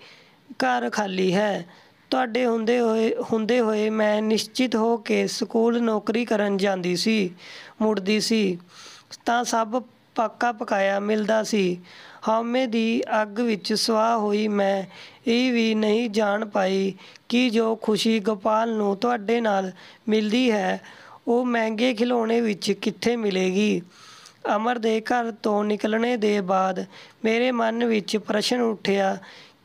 ਘਰ ਖਾਲੀ ਹੈ ਤੁਹਾਡੇ ਹੁੰਦੇ ਹੋਏ ਹੁੰਦੇ ਹੋਏ ਮੈਂ ਨਿਸ਼ਚਿਤ ਹੋ ਕੇ ਸਕੂਲ ਨੌਕਰੀ ਕਰਨ ਜਾਂਦੀ ਸੀ ਮੁੜਦੀ ਸੀ ਤਾਂ ਸਭ ਪੱਕਾ ਪਕਾਇਆ ਮਿਲਦਾ ਸੀ ਹਉਮੈ ਦੀ ਅੱਗ ਵਿੱਚ ਸਵਾਹ ਹੋਈ ਮੈਂ ਇਹ ਵੀ ਨਹੀਂ ਜਾਣ ਪਾਈ ਕਿ ਜੋ ਖੁਸ਼ੀ ਗੋਪਾਲ ਨੂੰ ਤੁਹਾਡੇ ਨਾਲ ਮਿਲਦੀ ਹੈ ਉਹ ਮਹਿੰਗੇ ਖਿਡੌਣੇ ਵਿੱਚ ਕਿੱਥੇ ਮਿਲੇਗੀ ਅਮਰ ਦੇ ਘਰ ਤੋਂ ਨਿਕਲਣੇ ਦੇ ਬਾਅਦ ਮੇਰੇ ਮਨ ਵਿੱਚ ਪ੍ਰਸ਼ਨ ਉੱਠਿਆ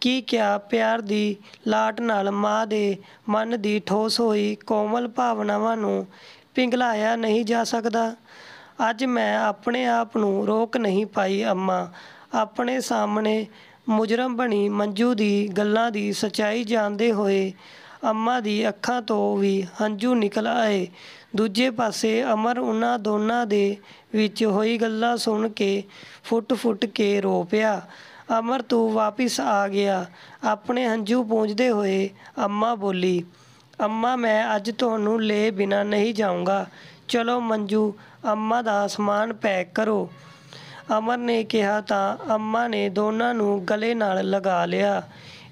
ਕੀ ਕਿਆ ਪਿਆਰ ਦੀ ਲਾਟ ਨਾਲ ਮਾਂ ਦੇ ਮਨ ਦੀ ਠੋਸ ਹੋਈ ਕੋਮਲ ਭਾਵਨਾਵਾਂ ਨੂੰ ਪਿੰਗਲਾਇਆ ਨਹੀਂ ਜਾ ਸਕਦਾ ਅੱਜ ਮੈਂ ਆਪਣੇ ਆਪ ਨੂੰ ਰੋਕ ਨਹੀਂ ਪਾਈ ਅੰਮਾ ਆਪਣੇ ਸਾਹਮਣੇ ਮੁਜਰਮ ਬਣੀ ਮੰਜੂ ਦੀ ਗੱਲਾਂ ਦੀ ਸਚਾਈ ਜਾਣਦੇ ਹੋਏ ਅੰਮਾ ਦੀ ਅੱਖਾਂ ਤੋਂ ਵੀ ਹੰਝੂ ਨਿਕਲ ਆਏ ਦੂਜੇ ਪਾਸੇ ਅਮਰ ਉਹਨਾਂ ਦੋਨਾਂ ਦੇ ਵਿੱਚ ਹੋਈ ਗੱਲਾਂ ਸੁਣ ਕੇ ਫੁੱਟ-ਫੁੱਟ ਕੇ ਰੋ ਪਿਆ ਅਮਰ ਤੂੰ ਵਾਪਿਸ ਆ ਗਿਆ ਆਪਣੇ ਹੰਝੂ ਪੂੰਝਦੇ ਹੋਏ ਅੰਮਾ ਬੋਲੀ ਅੰਮਾ ਮੈਂ ਅੱਜ ਤੁਹਾਨੂੰ ਲੈ ਬਿਨਾ ਨਹੀਂ ਜਾਊਂਗਾ ਚਲੋ ਮੰਜੂ ਅੰਮਾ ਦਾ ਸਮਾਨ ਪੈਕ ਕਰੋ ਅਮਰ ਨੇ ਕਿਹਾ ਤਾਂ ਅੰਮਾ ਨੇ ਦੋਨਾਂ ਨੂੰ ਗਲੇ ਨਾਲ ਲਗਾ ਲਿਆ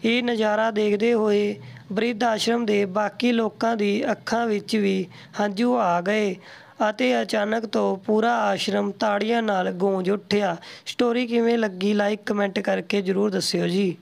ਇਹ ਨਜ਼ਾਰਾ ਦੇਖਦੇ ਹੋਏ ਬ੍ਰਿਧ ਆਸ਼ਰਮ ਦੇ ਬਾਕੀ ਲੋਕਾਂ ਦੀ ਅੱਖਾਂ ਵਿੱਚ ਵੀ ਹੰਝੂ ਆ ਗਏ ਅਤੇ ਅਚਾਨਕ ਤੋਂ ਪੂਰਾ ਆਸ਼ਰਮ ਤਾੜੀਆਂ ਨਾਲ ਗੂੰਜ ਉੱਠਿਆ ਸਟੋਰੀ ਕਿਵੇਂ ਲੱਗੀ ਲਾਈਕ ਕਮੈਂਟ ਕਰਕੇ ਜ਼ਰੂਰ ਦੱਸਿਓ ਜੀ